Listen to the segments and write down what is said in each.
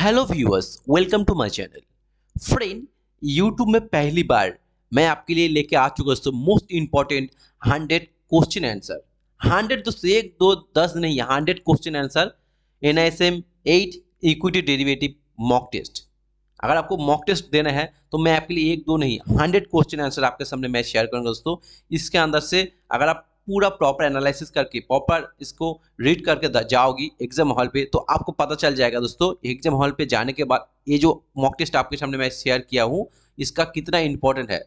Hello viewers welcome to my channel friend YouTube में पहली बार मैं आपके लिए लेके आ चुका दोस्तों most important hundred question answer hundred दोस्तों एक दो दस नहीं hundred question answer N I S M eight equity derivative mock test अगर आपको मॉक टेस्ट देना है तो मैं आपके लिए एक दो नहीं हंड्रेड क्वेश्चन आंसर आपके सामने मैं शेयर करूँगा दोस्तों इसके अंदर से अगर आप पूरा प्रॉपर एनालिसिस करके प्रॉपर इसको रीड करके जाओगी एग्जाम हॉल पे तो आपको पता चल जाएगा दोस्तों एग्जाम हॉल पे जाने के बाद ये जो मॉक टेस्ट आपके सामने मैं शेयर किया हूँ इसका कितना इंपॉर्टेंट है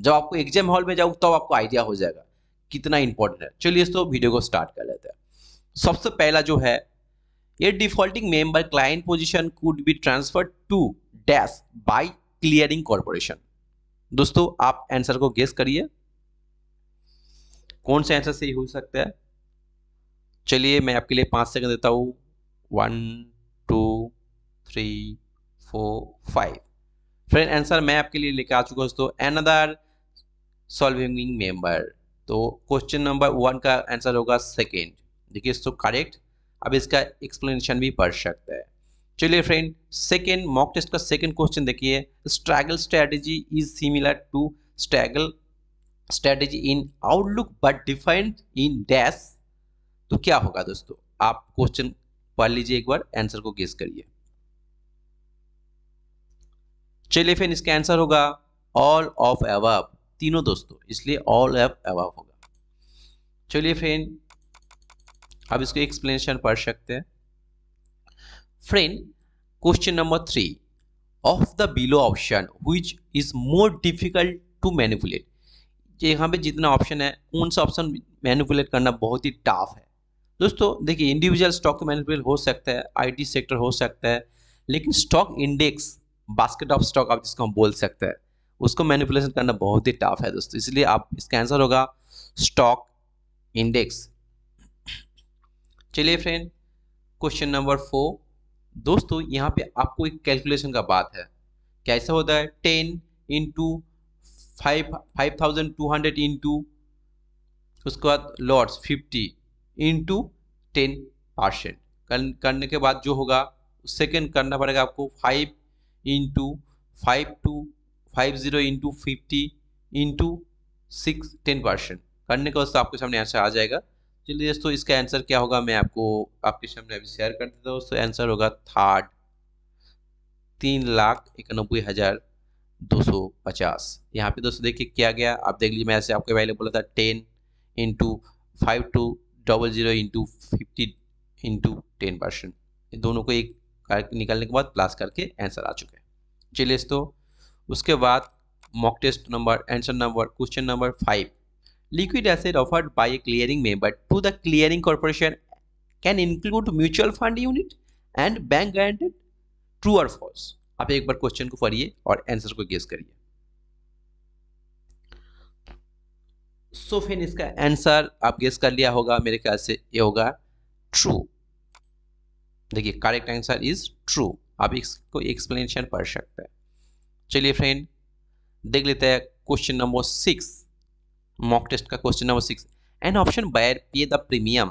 जब आपको एग्जाम हॉल में जाओ तब तो आपको आइडिया हो जाएगा कितना इंपॉर्टेंट है चलिए दोस्तों वीडियो को स्टार्ट कर लेते हैं सबसे पहला जो है ये defaulting member client position could be transfer to dash by clearing corporation दोस्तों आप आंसर को गेस करिए कौन से आंसर सही हो सकता है चलिए मैं आपके लिए पांच सेकंड देता हूं one two three four five friend answer मैं आपके लिए लेकर आ चुका हूं दोस्तों एनदर सॉल्विंग मेंबर तो क्वेश्चन नंबर वन का आंसर होगा सेकेंड देखिए इसको करेक्ट अब इसका एक्सप्लेनेशन भी पढ़ सकते हैं चलिए फ्रेंड सेकेंड मॉक टेस्ट का सेकेंड क्वेश्चन देखिए straddle strategy is similar to straddle strategy in outlook but defined in dash तो क्या होगा दोस्तों आप क्वेश्चन पढ़ लीजिए एक बार आंसर को गेस करिए चलिए फिर इसका आंसर होगा ऑल ऑफ एव तीनों दोस्तों इसलिए ऑल ऑफ एव होगा चलिए फ्रेंड अब इसको एक्सप्लेनेशन पढ़ सकते हैं friend question number three of the below option which is more difficult to manipulate कि यहाँ पे जितना ऑप्शन है कौन सा ऑप्शन मैनिपुलेट करना बहुत ही टफ है दोस्तों देखिए इंडिविजुअल स्टॉक मैनिपुलेट हो सकता है आईटी सेक्टर हो सकता है लेकिन stock index basket of stock आप जिसको हम बोल सकते हैं उसको मैनिपुलेशन करना बहुत ही टफ है दोस्तों इसलिए आप इसका आंसर होगा स्टॉक इंडेक्स चलिए फ्रेंड क्वेश्चन नंबर फोर दोस्तों यहाँ पे आपको एक कैलकुलेशन का बात है कैसे होता है ten into five five thousand two hundred into उसके बाद lots fifty into ten percent करने के बाद जो होगा सेकेंड करना पड़ेगा आपको five into five two five zero into fifty into six ten percent करने के बाद आपके सामने आंसर आ जाएगा चलिए दोस्तों इसका आंसर क्या होगा मैं आपको आपके सामने अभी शेयर कर देता हूँ दोस्तों आंसर होगा थर्ड तीन लाख इक्यानबे हज़ार 250 यहाँ पे दोस्तों देखिए क्या गया आप देख लीजिए मैं ऐसे आपके पहले बोला था 10 into five two double zero into fifty into ten percent दोनों को एक निकालने के बाद प्लस करके आंसर आ चुका है चलिए दोस्तों उसके बाद mock test number answer number question number five assets offered by a clearing में but to the clearing corporation can include mutual fund unit and bank guaranteed true और फॉल्स आप एक बार क्वेश्चन को पढ़िए और आंसर को गेस करिए सो फिर इसका आंसर आप गेस कर लिया होगा मेरे ख्याल से ये होगा ट्रू देखिए करेक्ट आंसर इज ट्रू आप इसको एक्सप्लेनेशन पढ़ सकते हैं चलिए फ्रेंड देख लेते हैं question number six mock test का question number six an option buyer pay the premium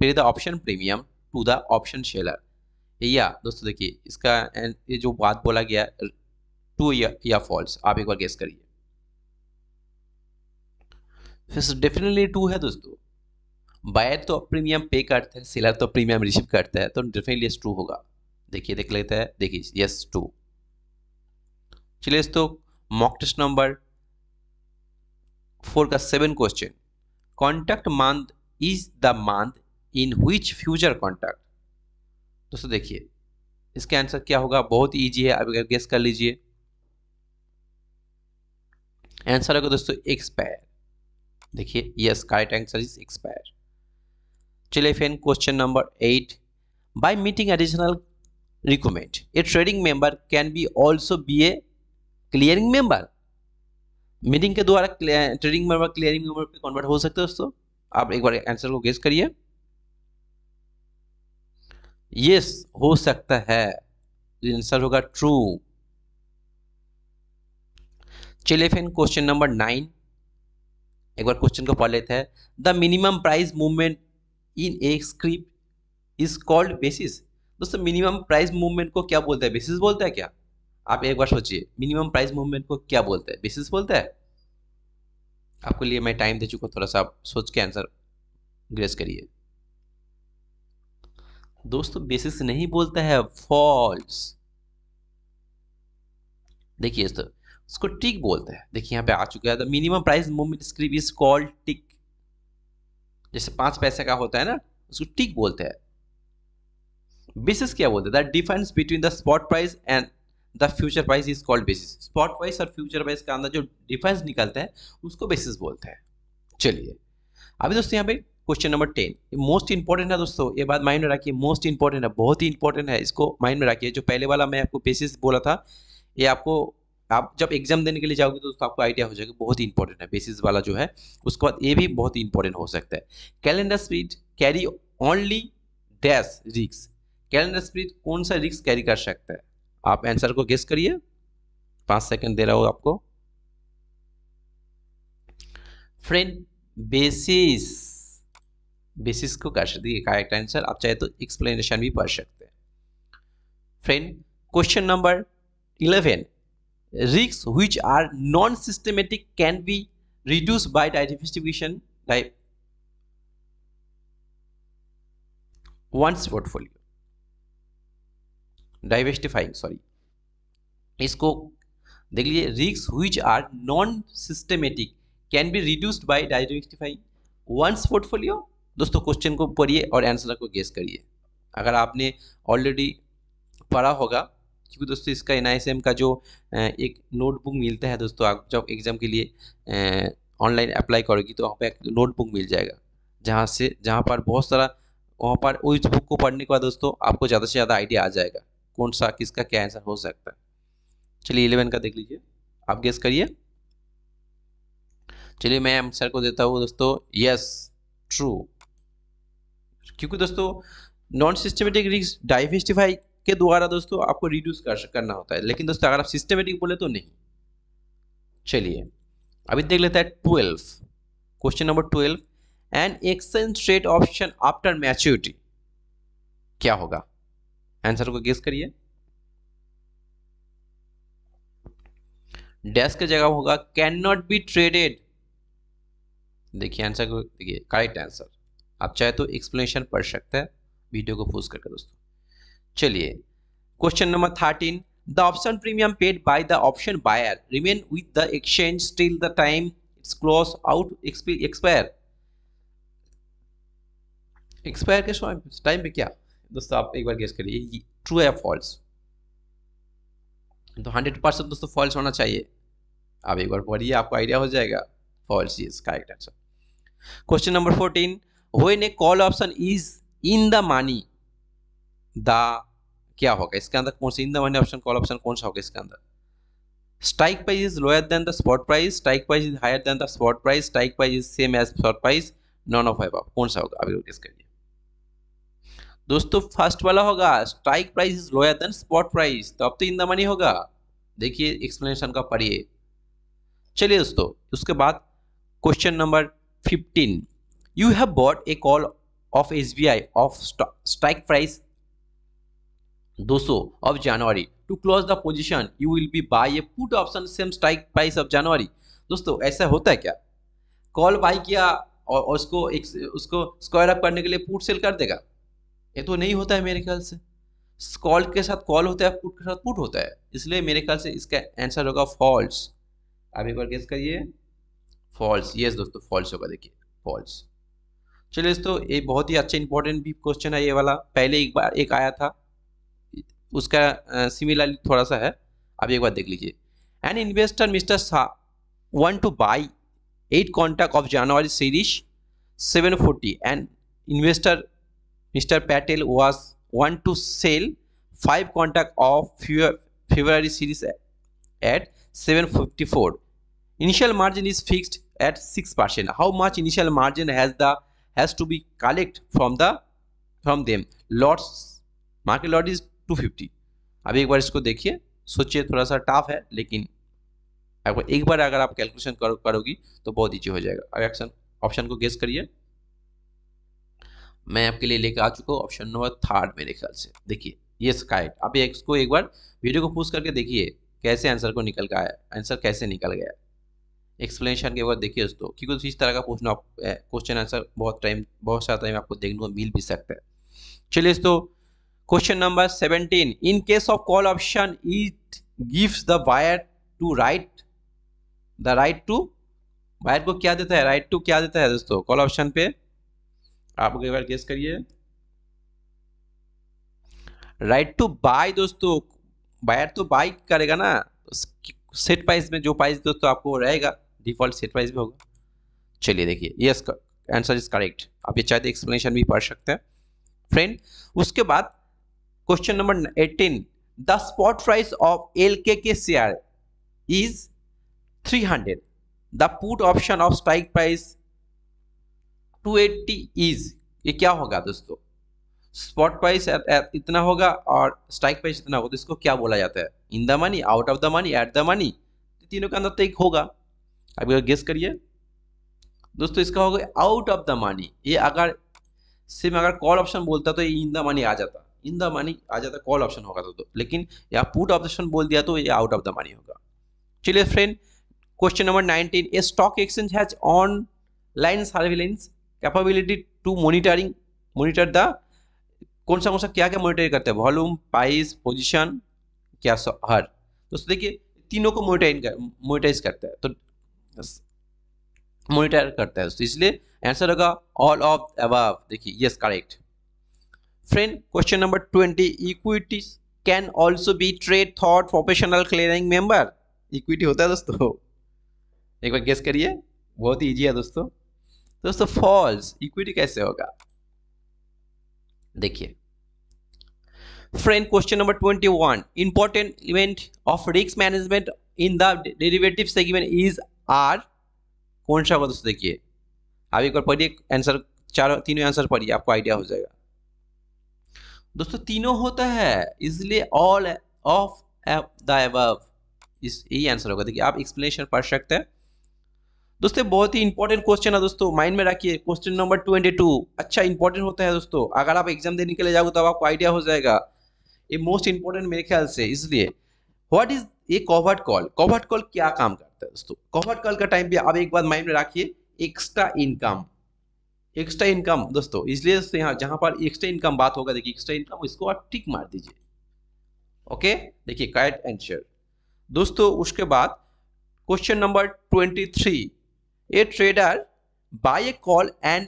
pay the option premium to the option seller या दोस्तों देखिए इसका ये जो बात बोला गया टू या, या फॉल्स आप एक बार गेस करिए डेफिनेटली टू है दोस्तों बायर तो प्रीमियम पे करते हैं सेलर तो प्रीमियम रिसीव करता है तो डेफिनेटली ट्रू होगा देखिए देख लेते हैं देखिए यस टू चलिए दोस्तों मॉक टेस्ट नंबर फोर का seven question contract month is the month in which future contract दोस्तों देखिए इसका आंसर क्या होगा बहुत ईजी है अभी गेस कर लीजिए आंसर होगा दोस्तों एक्सपायर देखिए yes correct answer is expire चलिए friend question number eight by meeting additional requirement a trading member can be also be a clearing member meeting के द्वारा ट्रेडिंग मेंबर क्लियरिंग मेंबर पे convert हो सकते हैं दोस्तों आप एक बार आंसर को गेस करिए यस हो सकता है आंसर होगा ट्रू चलिए फिर क्वेश्चन नंबर नाइन एक बार क्वेश्चन को पढ़ लेते हैं the minimum price movement in a script is called basis दोस्तों मिनिमम प्राइस मूवमेंट को क्या बोलते हैं बेसिस बोलता है क्या आप एक बार सोचिए मिनिमम प्राइस मूवमेंट को क्या बोलते हैं बेसिस बोलता है आपको लिए मैं टाइम दे चुका थोड़ा सा आप सोच के आंसर ग्रेस करिए दोस्तों बेसिस नहीं बोलता है फॉल्स देखिए दोस्तों उसको टिक बोलते हैं देखिए यहाँ पे आ चुका है the minimum price movement script is called tick जैसे पांच पैसे का होता है ना उसको टिक बोलते हैं बेसिस क्या बोलते हैं the difference between the spot price and the future price is called basis spot price और फ्यूचर प्राइस का अंदर जो डिफरेंस निकलता है उसको बेसिस बोलते हैं चलिए अभी दोस्तों यहाँ पे question number ten most important है दोस्तों ये बात माइंड में रखिए मोस्ट इंपॉर्टेंट है बहुत ही इंपॉर्टेंट है इसको माइंड में रखिए जो पहले वाला मैं आपको बेसिस बोला था ये आपको आप जब एग्जाम देने के लिए जाओगे तो दोस्तों आपको आइडिया हो जाएगा बहुत ही इंपॉर्टेंट है बेसिस वाला जो है उसके बाद ये भी बहुत ही इंपॉर्टेंट हो सकता है calendar spread carry only dash risks calendar spread कौन सा रिक्स कैरी कर सकता है आप आंसर को गेस करिए पाँच सेकंड दे रहा हो आपको फ्रेंड बेसिस बेसिस को कर सकते हैं करेक्ट आंसर आप चाहे तो एक्सप्लेनेशन भी पढ़ सकते हैं friend question number eleven risks which are non systematic can be reduce by diversification like one's portfolio diversifying sorry इसको देख लीजिए risks which are non systematic can be reduced by diversifying one's portfolio दोस्तों क्वेश्चन को पढ़िए और answer को guess करिए अगर आपने ऑलरेडी पढ़ा होगा क्योंकि दोस्तों इसका एन का जो एक नोटबुक मिलता है दोस्तों आप जब एग्ज़ाम के लिए ऑनलाइन अप्लाई करोगी तो वहाँ पर एक नोटबुक मिल जाएगा जहाँ से जहाँ पर बहुत सारा वहाँ पर उस बुक को पढ़ने के बाद दोस्तों आपको ज़्यादा से ज़्यादा आइडिया आ जाएगा कौन सा किसका क्या आंसर हो सकता है चलिए इलेवन का देख लीजिए आप गेस करिए चलिए मैं आंसर को देता हूँ दोस्तों यस ट्रू क्योंकि दोस्तों नॉन सिस्टमेटिक रिस्क डाइवर्सिफाई के द्वारा दोस्तों आपको रिड्यूस कर करना होता है लेकिन दोस्तों अगर आप सिस्टमेटिक बोले तो नहीं चलिए अभी देख लेते हैं twelve question number twelve and exchange rate option after maturity क्या होगा आंसर को गेस करिए डैश की जगह होगा कैन नॉट बी ट्रेडेड देखिए आंसर को देखिए करेक्ट आंसर आप चाहे तो एक्सप्लेनेशन पढ़ सकते हैं वीडियो को पोज करके दोस्तों चलिए question number thirteen the option premium paid by the option buyer remain with the exchange till the time its close out expire expire के समय टाइम पे क्या दोस्तों आप एक बार गेस करिए ट्रू या फॉल्स तो हंड्रेड परसेंट दोस्तों फॉल्स होना चाहिए आप एक बार पढ़िए आपको आइडिया हो जाएगा फॉल्स ये correct answer question number fourteen when a call option is in the money the क्या होगा इसके अंदर कौन सा in the money option call option कौन सा होगा इसके अंदर strike price is lower than the spot price strike price is higher than the spot price strike price is same as spot price none of five कौन सा होगा अभी guess करिए दोस्तों फर्स्ट वाला होगा strike price is lower than spot price तो अब तो इन द मनी होगा देखिए एक्सप्लेनेशन का पढ़िए चलिए दोस्तों उसके बाद question number fifteen you have bought a call of SBI of st strike price 200 of January. To close the position, you will be buy a put option same strike price of January. दोस्तों ऐसा होता है क्या call bye किया और, और उसको एक उसको स्क्वायर अप करने के लिए पुट सेल कर देगा ये तो नहीं होता है मेरे ख्याल से कॉल के साथ कॉल होता है पुट के साथ पुट होता है इसलिए मेरे ख्याल से इसका आंसर होगा फॉल्स आप एक बार गेस करिए फॉल्स यस दोस्तों फॉल्स होगा देखिए फॉल्स चलिए दोस्तों ये बहुत ही अच्छा इंपॉर्टेंट भी क्वेश्चन है ये वाला पहले एक बार एक आया था उसका सिमिलरली थोड़ा सा है अब एक बार देख लीजिए an investor mister Shah one two buy eight contract of January series seven forty and investor mister Patel was one two sell five contract of February series eight seven fifty four initial margin is fixed at six percent how much initial margin has the has to be collect from the from them lots market lot is 250 अभी एक बार इसको देखिए सोचिए थोड़ा सा tough है लेकिन अगर एक बार अगर आप कैलकुलेशन करो, करोगी तो बहुत ईजी हो जाएगा अब एक्शन ऑप्शन को गेस करिए मैं आपके लिए लेकर आ चुका हूँ ऑप्शन नंबर थर्ड मेरे ख्याल से देखिए ये स्काइट अब इसको एक बार वीडियो को पूछ करके देखिए कैसे आंसर को निकल गया आंसर कैसे निकल गया एक्सप्लेनेशन के बाद देखिए दोस्तों क्योंकि इस तरह का क्वेश्चन आप क्वेश्चन eh, आंसर बहुत टाइम बहुत सारा टाइम आपको देखने को मिल भी सकता है चलिए दोस्तों question number seventeen in case of call option it gives the buyer to right the right to buyer को क्या देता है राइट टू क्या देता है दोस्तों कॉल ऑप्शन पे आप एक बार गेस करिए राइट टू बाय दोस्तों बायर तो बाइक करेगा ना सेट प्राइस में जो प्राइस दोस्तों आपको रहेगा डिफॉल्ट सेट वाइज भी होगा चलिए देखिए यस आंसर इज करेक्ट आप ये चाहे तो एक्सप्लेनेशन भी पढ़ सकते हैं फ्रेंड उसके बाद question number eighteen the spot price of L K K share is three hundred the put option of strike price two eighty is ये क्या होगा दोस्तों स्पॉट प्राइस इतना होगा और स्ट्राइक प्राइस इतना होगा तो इसको क्या बोला जाता है in the money out of the money at the money तीनों के अंदर तो एक होगा आप गेस करिए दोस्तों इसका हो आउट ऑफ द मनी ये अगर सिर्फ अगर कॉल ऑप्शन बोलता तो ये इन द मनी आ जाता इन द मनी आ जाता कॉल ऑप्शन होगा तो, लेकिन या पुट ऑप्शन बोल दिया तो ये आउट ऑफ द मनी होगा चलिए friend question number 19 a stock exchange has online surveillance capability to monitoring monitor the कौन सा कौन सा क्या क्या मोनिटर करते हैं वॉल्यूम प्राइस पोजिशन क्या हर दोस्तों देखिए तीनों को मोनिटाइन कर मोनिटाइज करता है तो मोनिटर करता है इसलिए आंसर होगा ऑल ऑफ अबाव देखिए yes correct friend question number twenty equity can also be trade through professional clearing member equity होता है दोस्तों एक बार गेस करिए बहुत ईजी है दोस्तों तो दोस्तों फॉल्स इक्विटी कैसे होगा देखिए friend question number twenty one important event of risk management in the derivative segment is are कौन सा होगा दोस्तों देखिए आप एक बार पढ़िए आंसर चार तीनों आंसर पढ़िए आपको आइडिया हो जाएगा दोस्तों तीनों होता है इसलिए ऑल ऑफ द एबव इस यही आंसर होगा देखिए आप एक्सप्लेनेशन पढ़ सकते हैं दोस्तों बहुत ही इंपॉर्टेंट क्वेश्चन है दोस्तों माइंड में रखिए क्वेश्चन नंबर ट्वेंटी टू अच्छा इंपॉर्टेंट होता है दोस्तों अगर आप एग्जाम देने के लिए जाओगे तो आपको आइडिया हो जाएगा ये मोस्ट इंपॉर्टेंट मेरे ख्याल से इसलिए व्हाट इज ये कॉवर्ट कॉल कॉवर्ट कॉल क्या काम कर फैक्टर्स दोस्तों कॉफर्ट कॉल का टाइम भी आप एक बार माइंड में रखिए एक्स्ट्रा इनकम एक्स्ट्रा इनकम दोस्तों इसलिए यहाँ जहां पर एक्स्ट्रा इनकम बात होगा देखिए एक्स्ट्रा इनकम इसको आप टिक मार दीजिए ओके देखिए कैट एंड शेयर दोस्तों उसके बाद question number twenty three a trader buy a call and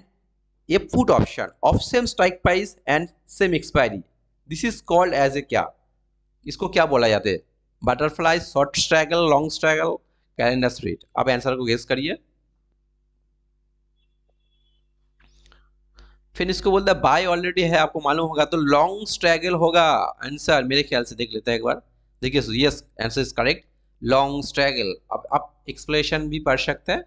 a put option of same strike price and same expiry this is called as a क्या इसको क्या बोला जाता है butterfly short straddle long straddle calendar spread आप answer को guess करिए फिर इसको बोलता है बाय ऑलरेडी है आपको मालूम होगा तो लॉन्ग स्ट्रैगल होगा आंसर मेरे ख्याल से देख लेते हैं एक बार देखिए yes answer is correct long straddle अब आप एक्सप्लेनेशन भी पढ़ सकते हैं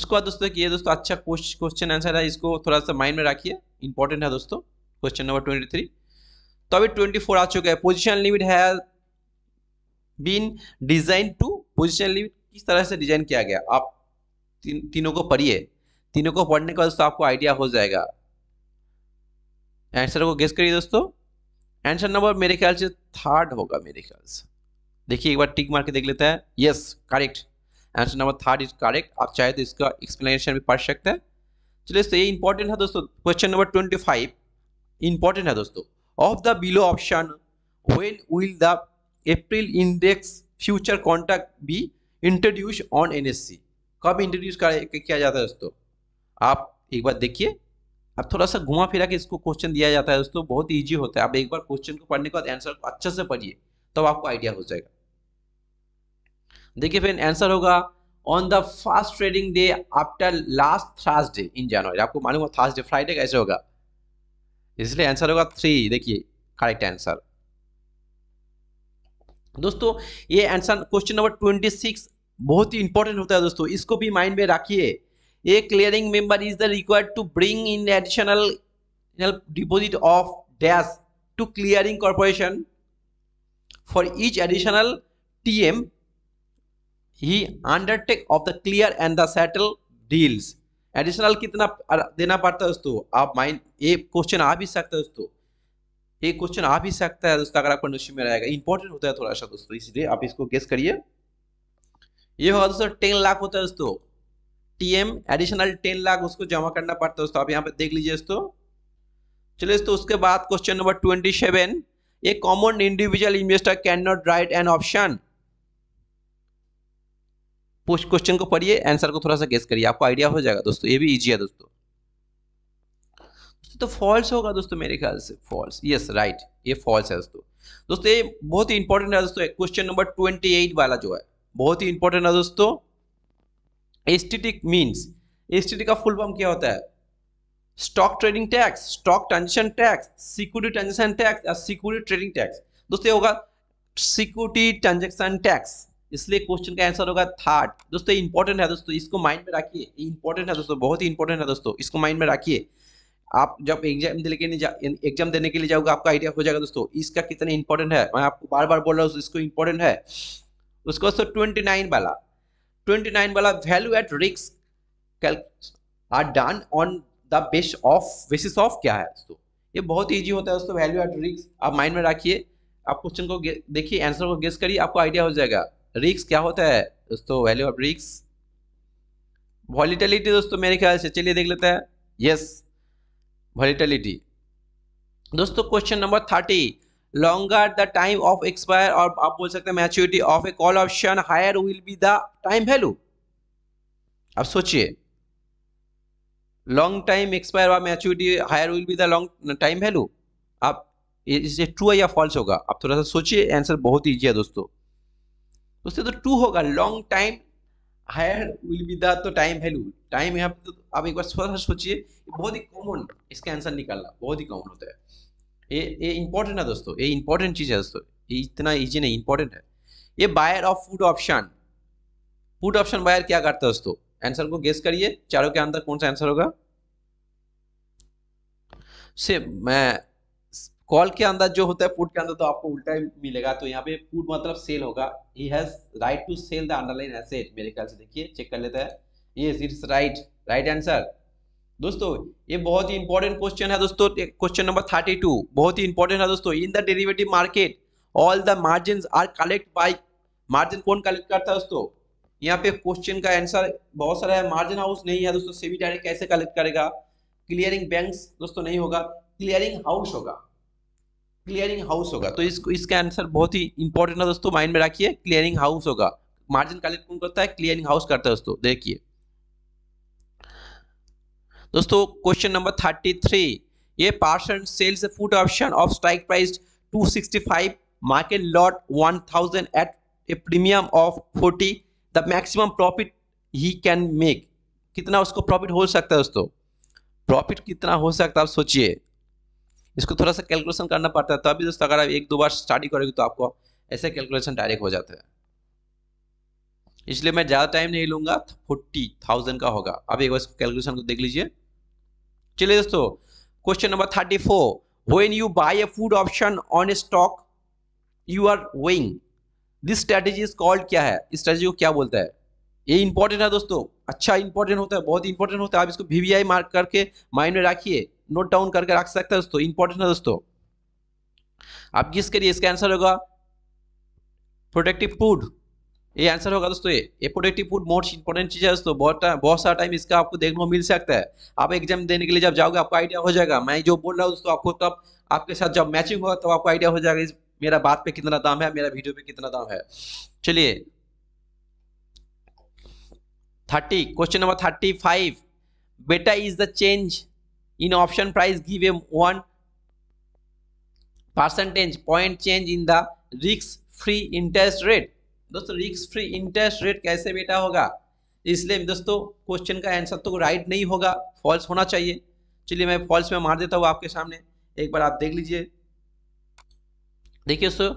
उसके बाद दोस्तों ये दोस्तों अच्छा क्वेश्चन आंसर है इसको थोड़ा सा माइंड में रखिए इंपॉर्टेंट है दोस्तों क्वेश्चन नंबर ट्वेंटी थ्री तो अभी ट्वेंटी फोर आ चुका है position limit has been designed to position limit किस तरह से डिजाइन किया गया आप तीन तीनों को पढ़िए तीनों को पढ़ने के बाद आपको आइडिया हो जाएगा आंसर को गेस करिए दोस्तों आंसर नंबर मेरे ख्याल से थर्ड होगा मेरे ख्याल से देखिए एक बार टिक मार के देख लेते हैं yes correct answer number third is correct आप चाहे तो इसका एक्सप्लेनेशन भी पढ़ सकते हैं चलिए तो ये इंपॉर्टेंट है दोस्तों question number twenty five important है दोस्तों of the below option when will the April index future contract भी इंट्रोड्यूस ऑन एनएससी कब इंट्रोड्यूस किया जाता है दोस्तों आप एक बार देखिए अब थोड़ा सा घुमा फिरा के इसको क्वेश्चन दिया जाता है दोस्तों बहुत ईजी होता है आप एक बार क्वेश्चन को पढ़ने के बाद आंसर को अच्छे से पढ़िए तब तो आपको आइडिया हो जाएगा देखिए फ्रेंड आंसर होगा on the first trading day after last Thursday in January आपको मालूम हो थर्सडे फ्राइडे कैसे होगा इसलिए आंसर होगा थ्री देखिए करेक्ट आंसर दोस्तों ये आंसर क्वेश्चन नंबर 26 बहुत ही इंपॉर्टेंट होता है दोस्तों इसको भी माइंड में रखिए a clearing member is the required to bring in additional deposit of dash to clearing corporation for each additional TM he undertake of the clear and the settle deals additional कितना देना पड़ता है दोस्तों आप mind ये question आ भी सकता है दोस्तों ये क्वेश्चन आप ही सकता है दोस्तों अगर आपको नोशन में रहेगा इंपॉर्टेंट होता है थोड़ा सा दोस्तों तो इसलिए आप इसको गेस करिए ये होगा दोस्तों टेन लाख होता है दोस्तों टीएम एडिशनल टेन लाख उसको जमा करना पड़ता है दोस्तों आप यहाँ पे देख लीजिए दोस्तों चलिए दोस्तों उसके बाद question number twenty seven a common individual investor can not write an option question को पढ़िए आंसर को थोड़ा सा गेस करिए आपको आइडिया हो जाएगा दोस्तों ये भी इजी है दोस्तों तो फॉल्स होगा दोस्तों मेरे ख्याल से फॉल्स यस राइट ये फॉल्स है दोस्तों दोस्तों ये बहुत ही इंपॉर्टेंट है दोस्तों क्वेश्चन नंबर ट्वेंटी एट वाला जो है बहुत ही इंपॉर्टेंट है दोस्तों एस्टेटिक मीन्स एस्टेटिक का फुल फॉर्म क्या होता है stock trading tax stock transaction tax security transaction tax या सिक्योरिटी ट्रेडिंग टैक्स दोस्तों होगा सिक्योरिटी ट्रांजेक्शन टैक्स इसलिए क्वेश्चन का आंसर होगा थर्ड दोस्तों इंपॉर्टेंट है दोस्तों इसको माइंड में रखिए इंपॉर्टेंट है दोस्तों बहुत ही इंपॉर्टेंट है दोस्तों इसको माइंड में रखिए आप जब एग्जाम देने के लिए एग्जाम देने के लिए जाओगे आपका आइडिया हो जाएगा दोस्तों इसका कितना इंपॉर्टेंट है मैं आपको बार बार बोल रहा हूँ इसको इंपॉर्टेंट है उसको दोस्तों ट्वेंटी नाइन वाला ट्वेंटी नाइन वाला वैल्यू एट रिक्स are done on the base of basis of क्या है दोस्तों ये बहुत ईजी होता है दोस्तों वैल्यू एट रिक्स आप माइंड में रखिए आप क्वेश्चन को देखिए आंसर को गेस करिए आपको आइडिया हो जाएगा रिक्स क्या होता है दोस्तों वैल्यू ऑफ रिक्स वॉलीटेलिटी दोस्तों मेरे ख्याल से चलिए देख लेते हैं यस yes. वॉलीटिलिटी दोस्तों question number thirty longer the time of expire और आप बोल सकते हैं maturity of a call option higher will be the time value अब सोचिए लॉन्ग टाइम एक्सपायर और maturity higher will be the long time value आप ये ट्रू है या फॉल्स होगा आप थोड़ा सा सोचिए आंसर बहुत ईजी है दोस्तों दोस्तों तो ट्रू होगा long time higher will be the तो टाइम वैल्यू टाइम यहाँ पे तो आप एक बार थोड़ा सा सोचिए बहुत ही कॉमन इसका आंसर निकालना बहुत ही कॉमन होता है ये ये इंपॉर्टेंट है दोस्तों ये इंपॉर्टेंट चीज़ है दोस्तों ये इतना ईजी नहीं इंपॉर्टेंट है ये buyer of put option put option buyer क्या करता है दोस्तों आंसर को गेस करिए चारों के अंदर कौन सा आंसर होगा से मैं कॉल के अंदर जो होता है पुट के अंदर तो आपको उल्टा मिलेगा तो यहाँ पे पुट मतलब सेल होगा he has right to sell the underlying asset मेरे ख्याल से देखिए चेक कर लेते हैं ये इट्स राइट राइट आंसर दोस्तों ये बहुत ही इंपॉर्टेंट क्वेश्चन है दोस्तों क्वेश्चन नंबर थर्टी टू बहुत ही इंपॉर्टेंट है दोस्तों in the derivative market all the margin are collect by margin कौन कलेक्ट करता है दोस्तों यहाँ पे क्वेश्चन का आंसर बहुत सारा है मार्जिन हाउस नहीं है दोस्तों सेबी डायरेक्ट कैसे कलेक्ट करेगा क्लियरिंग बैंक दोस्तों नहीं होगा क्लियरिंग हाउस होगा क्लियरिंग हाउस होगा तो इसको इसका आंसर बहुत ही इंपॉर्टेंट है दोस्तों माइंड में रखिए क्लियरिंग हाउस होगा मार्जिन कलेक्ट कौन करता है क्लियरिंग हाउस करता है दोस्तों देखिए दोस्तों क्वेश्चन नंबर थर्टी थ्री ये person sells put option of strike price 265 market lot 1000 at a premium of 40 the maximum profit he can make कितना उसको प्रॉफिट हो सकता है दोस्तों प्रॉफिट कितना हो सकता है आप सोचिए इसको थोड़ा सा कैलकुलेशन करना पड़ता है तभी दोस्तों अगर आप एक दो बार स्टडी करोगे तो आपको ऐसे कैलकुलेशन डायरेक्ट हो जाता है इसलिए मैं ज़्यादा टाइम नहीं लूंगा फोर्टी थाउजेंड का होगा अब एक बार कैलकुलेशन को देख लीजिए चलिए दोस्तों question number thirty four when you buy a put option on a stock you are weighing this strategy is called क्या है इस स्ट्रेटेजी को क्या बोलता है ये इंपॉर्टेंट है दोस्तों अच्छा इंपॉर्टेंट होता है बहुत इंपॉर्टेंट होता है आप इसको वीवीआई मार्क करके माइंड में रखिए नोट डाउन करके रख सकते हैं दोस्तों इंपॉर्टेंट है दोस्तों आप गिस करिए इसका आंसर होगा प्रोटेक्टिव फूड ये आंसर होगा दोस्तों ये ये प्रोटेक्टिव फूड मोस्ट इंपॉर्टेंट चीज़ है दोस्तों बहुत बहुत सारा टाइम इसका आपको देखने को मिल सकता है आप एग्जाम देने के लिए जब जाओगे आपको आइडिया हो जाएगा मैं जो बोल रहा हूँ दोस्तों आपको तब आपके साथ जब मैचिंग होगा तब आपको आइडिया हो जाएगा मेरा बात पे कितना दाम है मेरा वीडियो पे कितना दाम है चलिए thirty question number thirty five beta is the change in option price give a 1 percentage point change in the risk free interest rate दोस्तों रिक्स फ्री इंटरेस्ट रेट कैसे बेटा होगा इसलिए दोस्तों क्वेश्चन का आंसर तो राइट नहीं होगा फॉल्स होना चाहिए चलिए मैं फॉल्स में मार देता हूँ आपके सामने एक बार आप देख लीजिए देखिए so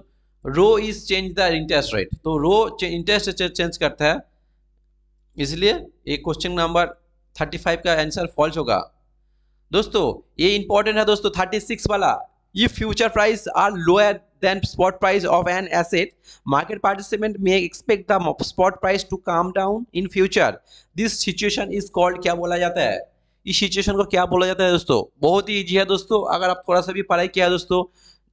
rho is change the interest rate तो रो इंटरेस्ट रेट चेंज करता है इसलिए एक क्वेश्चन नंबर थर्टी फाइव का आंसर फॉल्स होगा दोस्तों ये इंपॉर्टेंट है दोस्तों थर्टी सिक्स वाला ये future price are lower than spot price of an asset market participant may expect the spot price to come down in future this situation is called क्या बोला जाता है इस सिचुएशन को क्या बोला जाता है दोस्तों बहुत ही इजी है दोस्तों अगर आप थोड़ा सा भी पढ़ाई किया है दोस्तों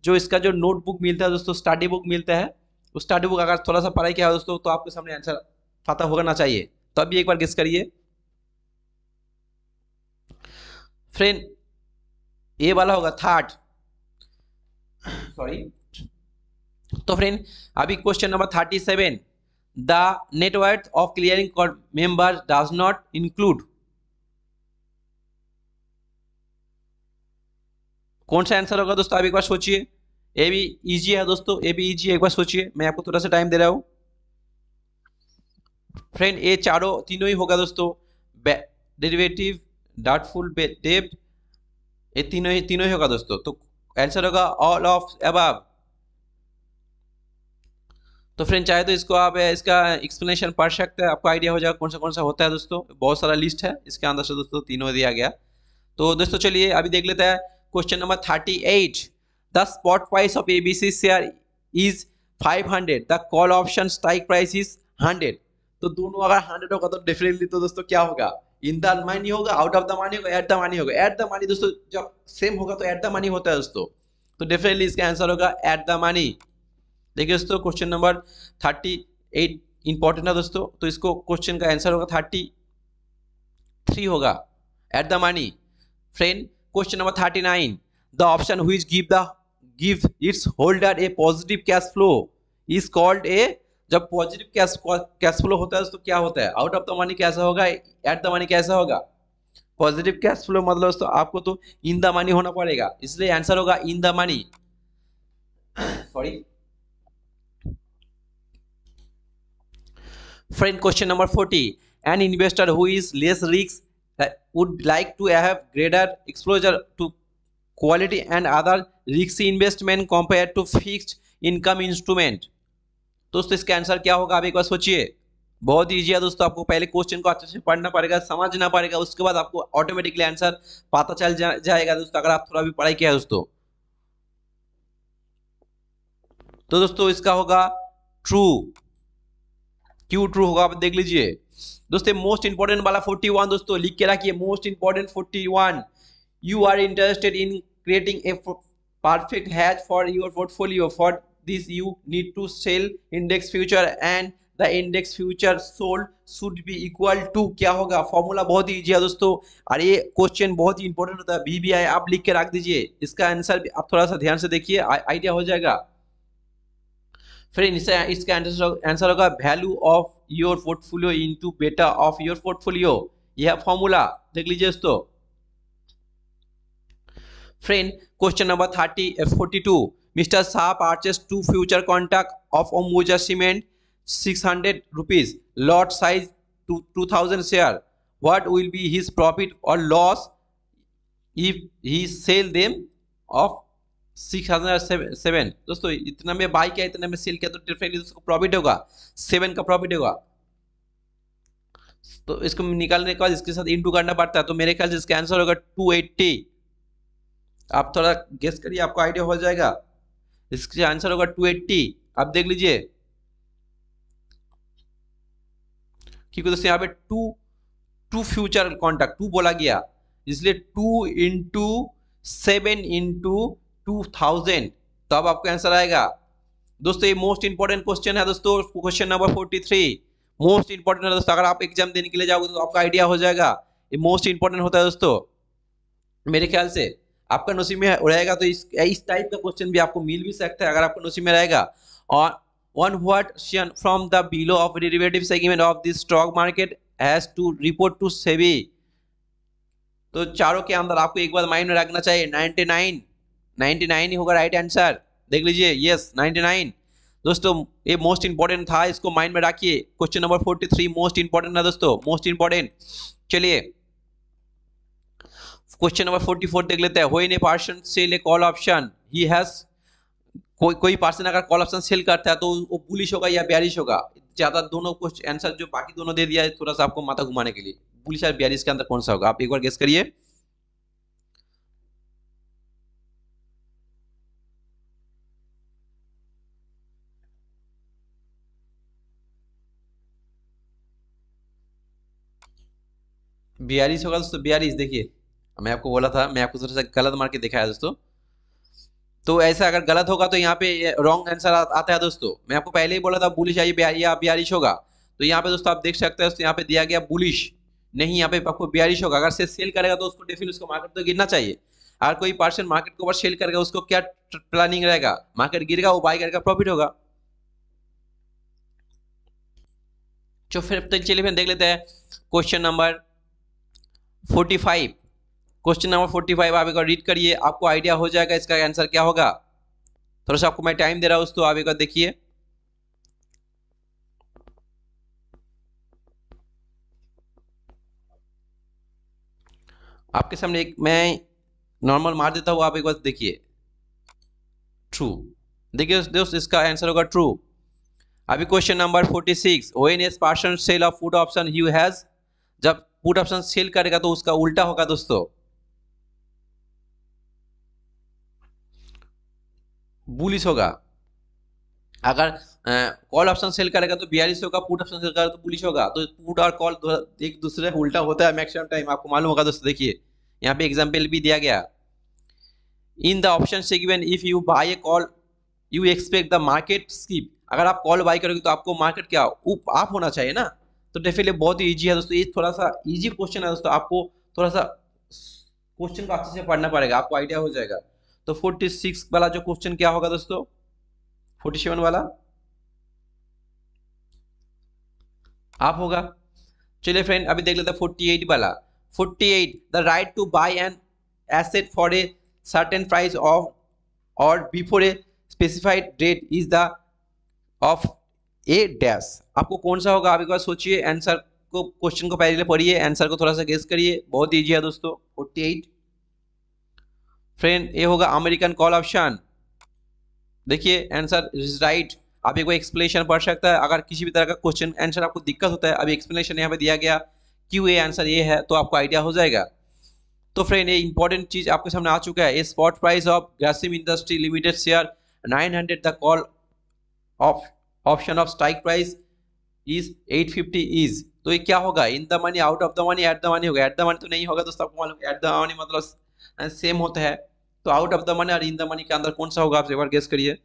जो इसका जो नोटबुक मिलता है दोस्तों स्टडी बुक मिलता है उस स्टडी बुक अगर थोड़ा सा पढ़ाई किया है दोस्तों तो आपके सामने आंसर पता ना चाहिए तो अभी एक बार गेस करिए फ्रेंड ये वाला होगा थर्ड सॉरी तो फ्रेंड अभी question number thirty seven the net worth of clearing member does not include कौन सा आंसर होगा दोस्तों अभी एक बार सोचिए ये भी इजी है दोस्तों ये भी इजी है एक बार सोचिए मैं आपको थोड़ा सा टाइम दे रहा हूं फ्रेंड ये चारों तीनों ही होगा दोस्तों डेरिवेटिव डार्टफुल टेप ये तीनों ही तीनों ही होगा दोस्तों तो आंसर होगा ऑल ऑफ अब तो फ्रेंड चाहे तो इसको आप इसका एक्सप्लेनेशन पढ़ सकते हैं आपको आइडिया हो जाएगा कौन सा कौन सा होता है दोस्तों बहुत सारा लिस्ट है इसके अंदर से दोस्तों तीनों दिया गया तो दोस्तों चलिए अभी देख लेते हैं question number thirty eight the spot price of A B C share is five hundred the call option strike price is hundred तो दोनों अगर हंड्रेड होगा तो डेफिनेटली तो दोस्तों क्या होगा इन द मनी होगा आउट ऑफ द मनी होगा एट द मनी होगा एट द मनी दोस्तों जब सेम होगा तो एट द मनी होता है दोस्तों तो डेफिनेटली इसका आंसर होगा एट द मनी देखिए दोस्तों question number thirty eight important है दोस्तों तो इसको क्वेश्चन का आंसर होगा थर्टी थ्री होगा at the money friend question number thirty nine the option who give the give its holder a positive cash flow is called a जब positive cash cash flow होता है तो क्या होता है आउट ऑफ द मनी कैसा होगा at the money कैसा होगा पॉजिटिव कैश फ्लो मतलब दोस्तों आपको तो इन द मनी होना पड़ेगा इसलिए आंसर होगा in the money sorry friend question number forty an investor who is less risk would like to have greater exposure to quality and other risky investment compare to fixed income instrument तो दोस्तों इसका answer क्या होगा आप एक बार सोचिए बहुत ईजी है दोस्तों आपको पहले क्वेश्चन को अच्छे से पढ़ना पड़ेगा समझना पड़ेगा उसके बाद आपको ऑटोमेटिकली आंसर पता चल जा, जाएगा दोस्तों अगर आप थोड़ा भी पढ़ाई किया है दोस्तों तो दोस्तों इसका होगा ट्रू क्यू ट्रू होगा आप देख लीजिए दोस्तों मोस्ट इंपोर्टेंट वाला 41 दोस्तों लिख के रखिए most important 41 you are interested in creating a perfect hedge for your portfolio for this you need to sell index future and the index future sold should be equal to क्या होगा formula बहुत ही easy है दोस्तों और ये question बहुत ही important होता है बीबीआई आप लिख के रख दीजिए इसका आंसर भी आप थोड़ा सा ध्यान से देखिए आइडिया हो जाएगा फिर इसका आंसर होगा value of your portfolio into beta of your portfolio यह फॉर्मूला देख लीजिए दोस्तों friend question number thirty forty two mister Shah purchase two future contract of Ambuja cement 600 hundred rupees lot size two two share what will be his profit और loss if he sell them of 607 दोस्तों इतना में by किया इतना में cell किया तो differently उसको प्रॉफिट होगा सेवन का प्रॉफिट होगा तो इसको निकालने के बाद इसके साथ इंटू करना पड़ता है तो मेरे ख्याल से इसका आंसर होगा टू एट्टी आप थोड़ा गेस करिए आपको आइडिया हो जाएगा इसका आंसर होगा टू एट्टी आप देख लीजिए क्योंकि दोस्तों यहाँ पे two two future contract two बोला गया इसलिए two into seven into two thousand तो अब आपका आंसर आएगा दोस्तों ये मोस्ट इंपॉर्टेंट क्वेश्चन है दोस्तों question number forty three most important है दोस्तों अगर आप एग्जाम देने के लिए जाओगे तो आपका आइडिया हो जाएगा ये मोस्ट इंपॉर्टेंट होता है दोस्तों मेरे ख्याल से आपका नसीब में रहेगा तो इस टाइप का क्वेश्चन भी आपको मिल भी सकता है अगर आपका नसीब में रहेगा और वन व्हाट शन from the below of derivative segment of this stock market has to report to SEBI तो चारों के अंदर आपको एक बार माइंड में रखना चाहिए 99 99 ही होगा राइट आंसर देख लीजिए यस 99 दोस्तों ये मोस्ट इंपोर्टेंट था इसको माइंड में रखिए क्वेश्चन नंबर 43 मोस्ट इंपोर्टेंट है दोस्तों मोस्ट इंपोर्टेंट चलिए क्वेश्चन नंबर फोर्टी फोर देख लेते हैं हो in a person sell a call option he has कोई कोई पार्सन अगर कॉल ऑप्शन सेल करता है तो वो बुलिश होगा या बैरिश होगा ज्यादा दोनों क्वेश्चन आंसर जो बाकी दोनों दे दिया है थोड़ा सा आपको माथा घुमाने के लिए बुलिश और बैरिश के अंदर कौन सा होगा आप एक बार गेस करिए बयालीस होगा दोस्तों बयालीस देखिए मैं आपको बोला था मैं आपको थोड़ा सा गलत मार के दिखाया दोस्तों तो ऐसा अगर गलत होगा तो यहाँ पे रॉन्ग आंसर आता है दोस्तों मैं आपको पहले ही बोला था बुलिश या बियारिश होगा तो यहाँ पे दोस्तों आप देख सकते हैं यहाँ पे दिया गया बुलिश नहीं यहाँ पे आपको बियारिश होगा अगर से सेल करेगा तो उसको डेफिन उसको मार्केट तो गिरना चाहिए अगर कोई पर्सन मार्केट के ऊपर सेल करेगा उसको क्या प्लानिंग रहेगा मार्केट गिरेगा वो बाई करेगा प्रॉफिट होगा तो फिर चलिए फिर देख लेते हैं question number forty five question number forty five आप एक बार रीड करिए आपको आइडिया हो जाएगा इसका आंसर क्या होगा थोड़ा सा आपको मैं टाइम दे रहा हूं आप एक बार देखिए आपके सामने एक मैं नॉर्मल मार देता हूं आप एक बार देखिए ट्रू देखिए दोस्त इसका आंसर होगा ट्रू अभी question number six when as person sell of put option you has जब फूड ऑप्शन सेल करेगा तो उसका उल्टा होगा दोस्तों बुलिस होगा अगर कॉल ऑप्शन सेल करेगा तो बयालीस होगा पुट ऑप्शन सेल करेगा तो बुलिस होगा तो पुट और कॉल एक दूसरे उल्टा होता है मैक्सिमम टाइम आपको मालूम होगा दोस्तों देखिए यहाँ पे एग्जाम्पल भी दिया गया in the option segment if you buy a call you expect the market skip अगर आप कॉल बाय करोगे तो आपको मार्केट क्या आप होना चाहिए ना तो डेफिनेटली बहुत ही ईजी है दोस्तों ये थोड़ा सा ईजी क्वेश्चन है दोस्तों आपको थोड़ा सा क्वेश्चन को अच्छे से पढ़ना पड़ेगा आपको आइडिया हो जाएगा तो 46 वाला जो क्वेश्चन क्या होगा दोस्तों 47 वाला आप होगा चलिए फ्रेंड अभी देख लेते हैं 48 वाला 48 the right to buy an asset for a certain price of और before a specified date is the of a dash आपको कौन सा होगा आप एक सोचिए आंसर को क्वेश्चन को पहले पढ़िए आंसर को थोड़ा सा गेस करिए बहुत ईजी है दोस्तों 48 फ्रेंड ये होगा अमेरिकन कॉल ऑप्शन देखिए आंसर इज राइट आप एक एक्सप्लेनेशन पढ़ सकता है अगर किसी भी तरह का क्वेश्चन आंसर आपको दिक्कत होता है अभी एक्सप्लेनेशन यहाँ पे दिया गया क्यों ये आंसर ये है तो आपको आइडिया हो जाएगा तो फ्रेंड ये इंपॉर्टेंट चीज आपके सामने आ चुका है spot price of Grasim industry limited share 900 the call of option of strike price is 850 is तो ये क्या होगा in the money out of the money at the money होगा एट द मनी तो नहीं होगा दोस्तों आपको मालूम एट द मनी मतलब सेम होता है तो आउट ऑफ द मनी और इन द मनी के अंदर कौन सा होगा आप एक बार गेस करिए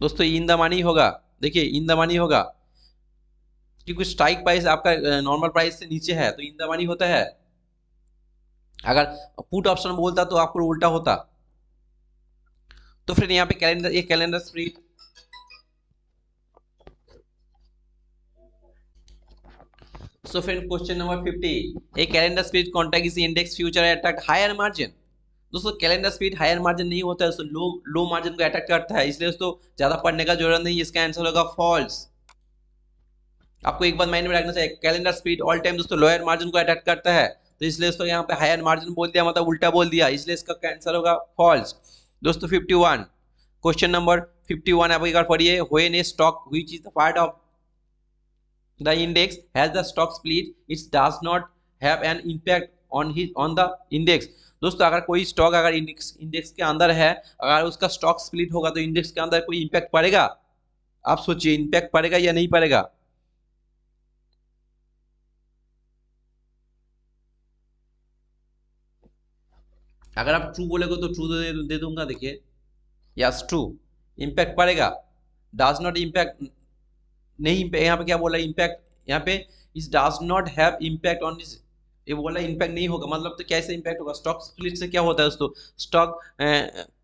दोस्तों इन द मनी होगा देखिए इन द मनी होगा क्योंकि स्ट्राइक प्राइस आपका नॉर्मल प्राइस से नीचे है तो इन द मनी होता है अगर पुट ऑप्शन बोलता तो आपको उल्टा होता तो फिर यहाँ पे कैलेंडर ये calendar spread so friend question number 50. A calendar spread contract is index future attract higher margin दोस्तों कैलेंडर स्पीड हायर मार्जिन नहीं होता है लो लो मार्जिन को अटैक करता है इसलिए दोस्तों ज्यादा पढ़ने का जरूरत नहीं इसका आंसर होगा फॉल्स आपको एक बार माइंड में रखना चाहिए कैलेंडर स्पीड ऑल टाइम दोस्तों लोअर मार्जिन को अटैक करता है तो इसलिए दोस्तों यहाँ पे हायर मार्जिन बोल दिया मतलब उल्टा बोल दिया इसलिए इसका कैंसर होगा फॉल्स दोस्तों 51 क्वेश्चन नंबर 51 आप एक बार पढ़िए when a stock which is the part of the index has the stock split it does not have an impact on his on the index दोस्तों अगर कोई स्टॉक अगर इंडेक्स इंडेक्स के अंदर है अगर उसका स्टॉक स्प्लिट होगा तो इंडेक्स के अंदर कोई इंपैक्ट पड़ेगा आप सोचिए इंपैक्ट पड़ेगा या नहीं पड़ेगा अगर आप ट्रू बोलेगे तो ट्रू दे, दूंगा देखिए यस ट्रू इंपैक्ट पड़ेगा डज नॉट इंपैक्ट नहीं यहाँ पे क्या बोला इम्पैक्ट यहाँ पे इस does not have impact on is ये बोला इम्पैक्ट नहीं होगा मतलब तो कैसे इम्पैक्ट होगा स्टॉक स्प्लिट से क्या होता है दोस्तों स्टॉक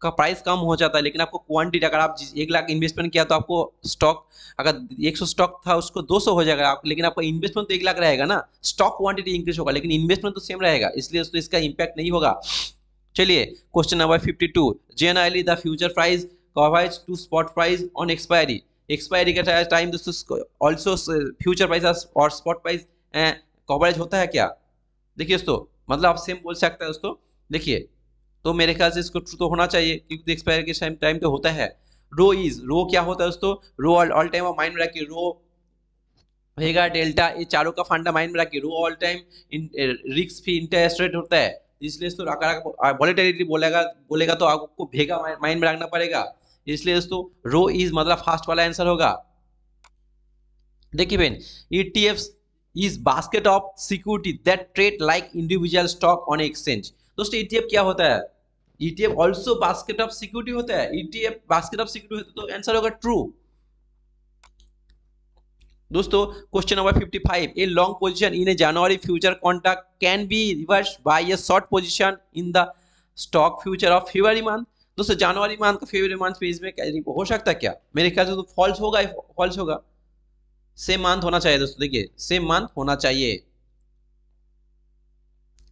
का प्राइस कम हो जाता है लेकिन आपको क्वांटिटी अगर आप एक लाख इन्वेस्टमेंट किया तो आपको स्टॉक अगर एक सौ स्टॉक था उसको दो सौ हो जाएगा आप, लेकिन आपका इन्वेस्टमेंट तो एक लाख रहेगा ना स्टॉक क्वांटिटी इंक्रीज होगा लेकिन इन्वेस्टमेंट तो सेम रहेगा इसलिए दोस्तों इसका इम्पैक्ट नहीं होगा चलिए question number fifty two J N I the future price converge to spot price on expiry expiry का टाइम दोस्तों ऑल्सो फ्यूचर प्राइस और स्पॉट प्राइस कवरेज होता है क्या देखिए दोस्तों मतलब आप सेम बोल सकते हैं दोस्तों देखिए तो मेरे ख्याल से इसको ट्रू तो होना चाहिए क्योंकि एक्सपायरी के टाइम टाइम तो होता है रो इज रो क्या होता है दोस्तों रो ऑल टाइम माइंड में रखिए रो भेगा डेल्टा ये चारों का फंडा माइंड में रखिए रो ऑल टाइम रिक्स फी इंटरेस्ट रेट होता है इसलिए तो वॉलेटिलिटी uh, बोलेगा बोलेगा तो आपको भेगा माइंड में रखना पड़ेगा इसलिए दोस्तों रो इज मतलब फास्ट वाला आंसर होगा देखिए बहन ETF is basket of security that trade like individual stock on exchange दोस्तों ईटीएफ e क्या होता है ETF also basket of security होता है ईटीएफ बास्केट ऑफ सिक्योरिटी होता है तो आंसर होगा ट्रू दोस्तों question number 55 a long position in a January future contract can be reverse by a short position in the stock future of February month दोस्तों January month का फेवरी मान phase में हो सकता है क्या मेरे ख्याल से तो फॉल्स होगा फॉल्स होगा सेम मंथ होना चाहिए दोस्तों देखिए सेम मंथ होना चाहिए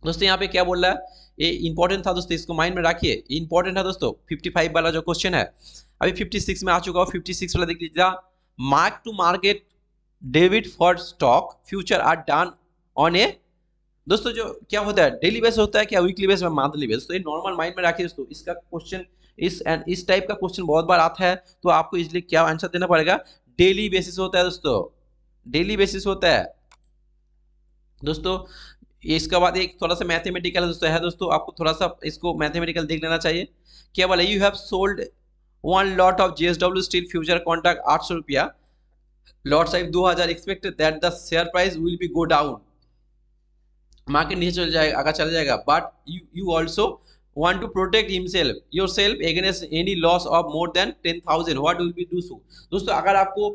दोस्तों यहाँ पे क्या बोल रहा है ये इंपॉर्टेंट था दोस्तों इसको माइंड में रखिए इंपॉर्टेंट है दोस्तों 55 वाला जो क्वेश्चन है अभी 56 में आ चुका हो 56 वाला देख लीजिए mark to market debit for stock future are done on a दोस्तों जो क्या होता है डेली बेस होता है क्या वीकली बेस में मंथली बेस तो ये नॉर्मल माइंड में रखिए दोस्तों इसका क्वेश्चन इस एंड इस टाइप का क्वेश्चन बहुत बार आता है तो आपको इसलिए क्या आंसर देना पड़ेगा डेली बेसिस होता है दोस्तों डेली बेसिस होता है दोस्तों इसके बाद एक थोड़ा सा मैथमेटिकल दोस्तों है दोस्तों आपको थोड़ा सा इसको मैथमेटिकल देख लेना चाहिए क्या बोला you have sold one lot of GSW steel future contract आठ सौ रुपया लॉट साइज दो हजार expected that the share price will be go down माँ के नीचे चल जाएगा आगे चला जाएगा but you you also want to yourself against any loss of more than ten thousand what will be do so दोस्तों अगर आपको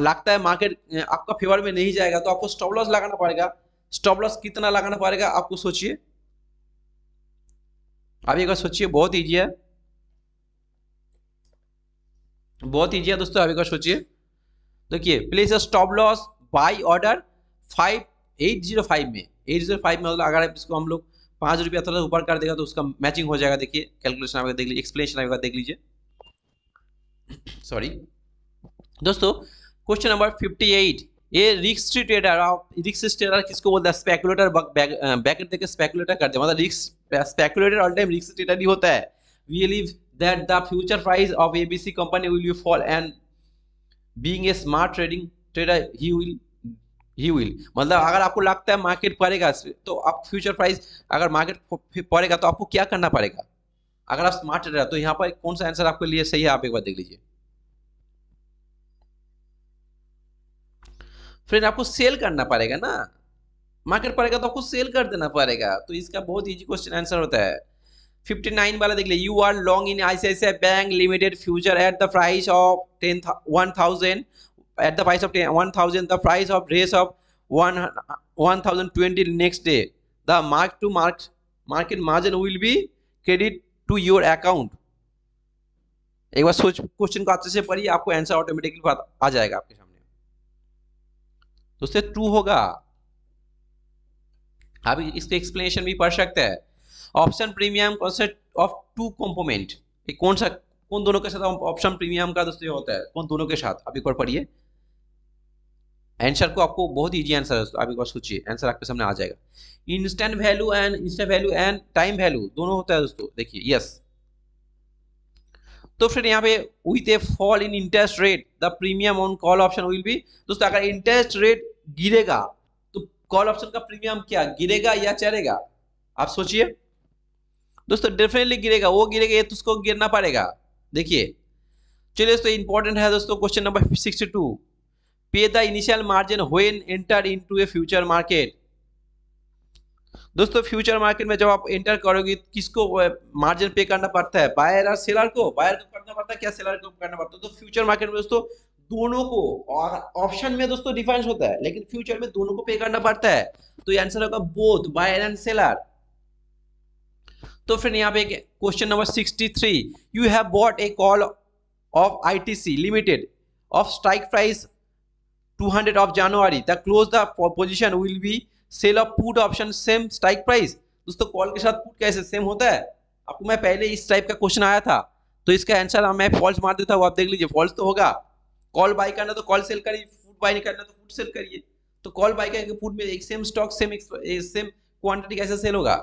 लगता है मार्केट आपका फेवर में नहीं जाएगा तो आपको स्टॉप लॉस लगाना पड़ेगा स्टॉप लॉस कितना लगाना पड़ेगा आपको सोचिए आप एक बार सोचिए बहुत ईजी है बहुत ईजी है दोस्तों आप एक बार सोचिए देखिए place a stop loss buy order five eight zero five में एट जीरो फाइव में मतलब अगर इसको हम लोग पाँच रुपया थोड़ा ऊपर कर देगा तो उसका मैचिंग हो जाएगा देखिए कैलकुलेशन आएगा देख लीजिए एक्सप्लेनेशन आएगा देख लीजिए सॉरी दोस्तों क्वेश्चन नंबर फिफ्टी एट ये रिक्स ट्रेडर आप रिक्स ट्रेडर किसको बोलते हैं स्पेकुलेटर बैकेट देकर स्पेकुलेटर करते हैं मतलब रिक्स स्पेकुलेटर ऑल टाइम रिक्स ट्रेडर ही होता है we believe that the future price of ABC company will you fall and being a smart trading trader he will he will मतलब अगर आपको लगता है मार्केट पड़ेगा तो आप फ्यूचर प्राइस अगर मार्केट पड़ेगा तो आपको क्या करना पड़ेगा अगर आप स्मार्ट ट्रेडर तो यहाँ पर कौन सा आंसर आपके लिए सही है आप एक बार देख लीजिए फ्रेंड आपको सेल करना पड़ेगा ना मार्केट पड़ेगा तो आपको सेल कर देना पड़ेगा तो इसका बहुत इजी क्वेश्चन आंसर होता है 59 वाला देख लीजिए you are long in ICICI bank limited future at the price of ten one thousand at the price of 1000 the price of raise of 1 1020 next day the mark to mark market margin will be credit to your account एक बार सोच question को अच्छे से पढ़िए आपको answer automatically आ जाएगा आपके सामने तो उससे ट्रू होगा आप इसके एक्सप्लेनेशन भी पढ़ सकते हैं option premium concept of two component कौन सा कौन दोनों के साथ ऑप्शन प्रीमियम का दोस्तों होता है कौन दोनों के साथ आप एक बार पढ़िए आंसर को आपको बहुत ईजी आंसर है तो आप एक बार सोचिए आंसर आपके सामने आ जाएगा instant value and instant value and time value दोनों होता है दोस्तों देखिए यस तो फिर यहाँ पे with a fall in interest rate the premium on call option will be दोस्तों अगर इंटरेस्ट रेट गिरेगा तो कॉल ऑप्शन का प्रीमियम क्या गिरेगा या चढ़ेगा आप सोचिए दोस्तों डेफिनेटली गिरेगा वो गिरेगा ये तो उसको गिरना पड़ेगा देखिए चलिए दोस्तों इंपॉर्टेंट है दोस्तों question number sixty two pay the initial margin when enter into a future market दोस्तों फ्यूचर मार्केट में जब आप एंटर करोगे किसको मार्जिन पे करना पड़ता है बायर और सेलर को बायर को करना पड़ता है क्या सेलर को करना पड़ता है तो फ्यूचर मार्केट में दोस्तों दोनों को और ऑप्शन में दोस्तों डिफरेंस होता है लेकिन फ्यूचर में दोनों को पे करना पड़ता है तो आंसर होगा बोथ बायर एंड सेलर तो फिर यहाँ पे question number 63 you have bought a call of ITC limited of strike price 200 of January. The close the position will be sell of put option same strike price. दोस्तों call के साथ put कैसे same होता है आपको मैं पहले इस टाइप का क्वेश्चन आया था तो इसका आंसर मैं फॉल्स मार देता हूँ आप देख लीजिए फॉल्स तो होगा कॉल बाय करना तो कॉल सेल करिए फूड बाय करना तो फूड सेल करिए तो कॉल बाय करके फूड में एक सेम स्टॉक सेम एक, एक सेम क्वांटिटी कैसे सेल होगा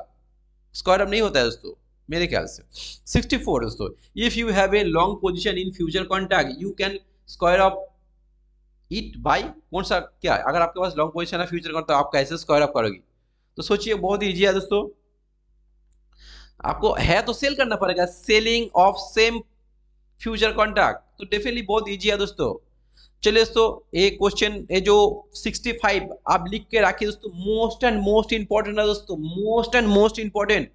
स्क्वायर नहीं होता है दोस्तों मेरे ख्याल से 64 दोस्तों if you have a long position in future contract you can square off it by कौन सा क्या है अगर आपके पास लॉन्ग पोजिशन है फ्यूचर करता तो आप कैसे स्क्वायर अप करोगी तो सोचिए बहुत ईजी है दोस्तों आपको है तो सेल करना पड़ेगा selling of same future contract तो डेफिनेटली बहुत ईजी है दोस्तों चलिए दोस्तों ये क्वेश्चन ये जो 65 आप लिख के रखिए दोस्तों मोस्ट एंड मोस्ट इंपॉर्टेंट है दोस्तों most and most important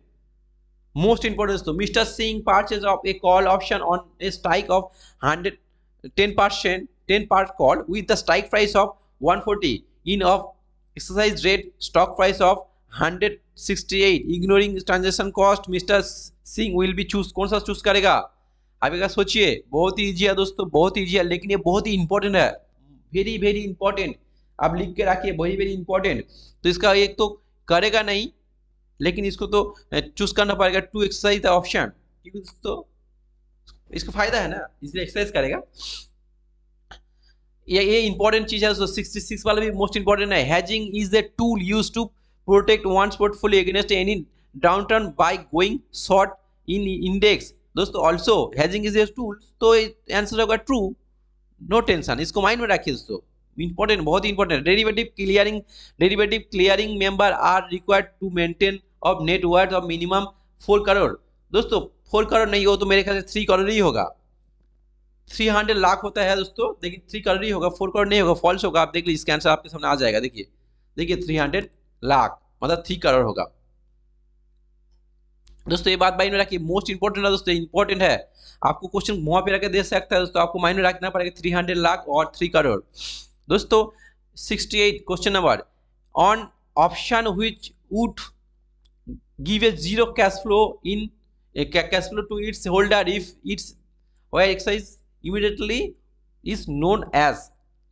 most important दोस्तों mister Singh purchase of a call option on a strike of hundred ten percent 10 per call with the strike price of 140 in of exercise rate stock price of 168 ignoring transaction cost mister Singh will be choose कौन सा choose करेगा आगे सोचिए बहुत ही easy है दोस्तों बहुत easy है लेकिन ये बहुत ही इंपॉर्टेंट है वेरी वेरी इंपॉर्टेंट आप लिख के रखिए वेरी वेरी इंपॉर्टेंट तो इसका एक तो करेगा नहीं लेकिन इसको तो चूज करना पड़ेगा टू एक्सरसाइज द ऑप्शन क्योंकि दोस्तों इसका फायदा है ना इसलिए एक्सरसाइज करेगा ये ये इंपॉर्टेंट चीज है तो 66 वाला भी मोस्ट इंपॉर्टेंट है hedging is the tool use to protect one portfolio against any downturn by going short in index दोस्तों also hedging is a tool तो आंसर होगा ट्रू नो टेंशन इसको माइंड में रखिए दोस्तों इंपॉर्टेंट बहुत ही important derivative clearing derivative clearing member are required to maintain of net worth of minimum four crore दोस्तों फोर करोड़ नहीं हो तो मेरे ख्याल से थ्री करोड़ ही होगा थ्री हंड्रेड लाख होता है दोस्तों देखिए थ्री करोड़ ही होगा फोर करोड़ नहीं होगा फॉल्स होगा आप देख लीजिए इसका आंसर आपके सामने आ जाएगा देखिए देखिए थ्री हंड्रेड लाख मतलब थ्री करोड़ होगा दोस्तों ये बात माइंड में रखिए मोस्ट इंपॉर्टेंट है दोस्तों इंपॉर्टेंट है आपको क्वेश्चन वहां पे रखकर दे सकता है दोस्तों आपको माइंड में रखना पड़ेगा थ्री हंड्रेड लाख और थ्री करोड़ दोस्तों sixty eight question number on option which would give a zero cash flow in cash flow to its holder if it's exercise immediately is known as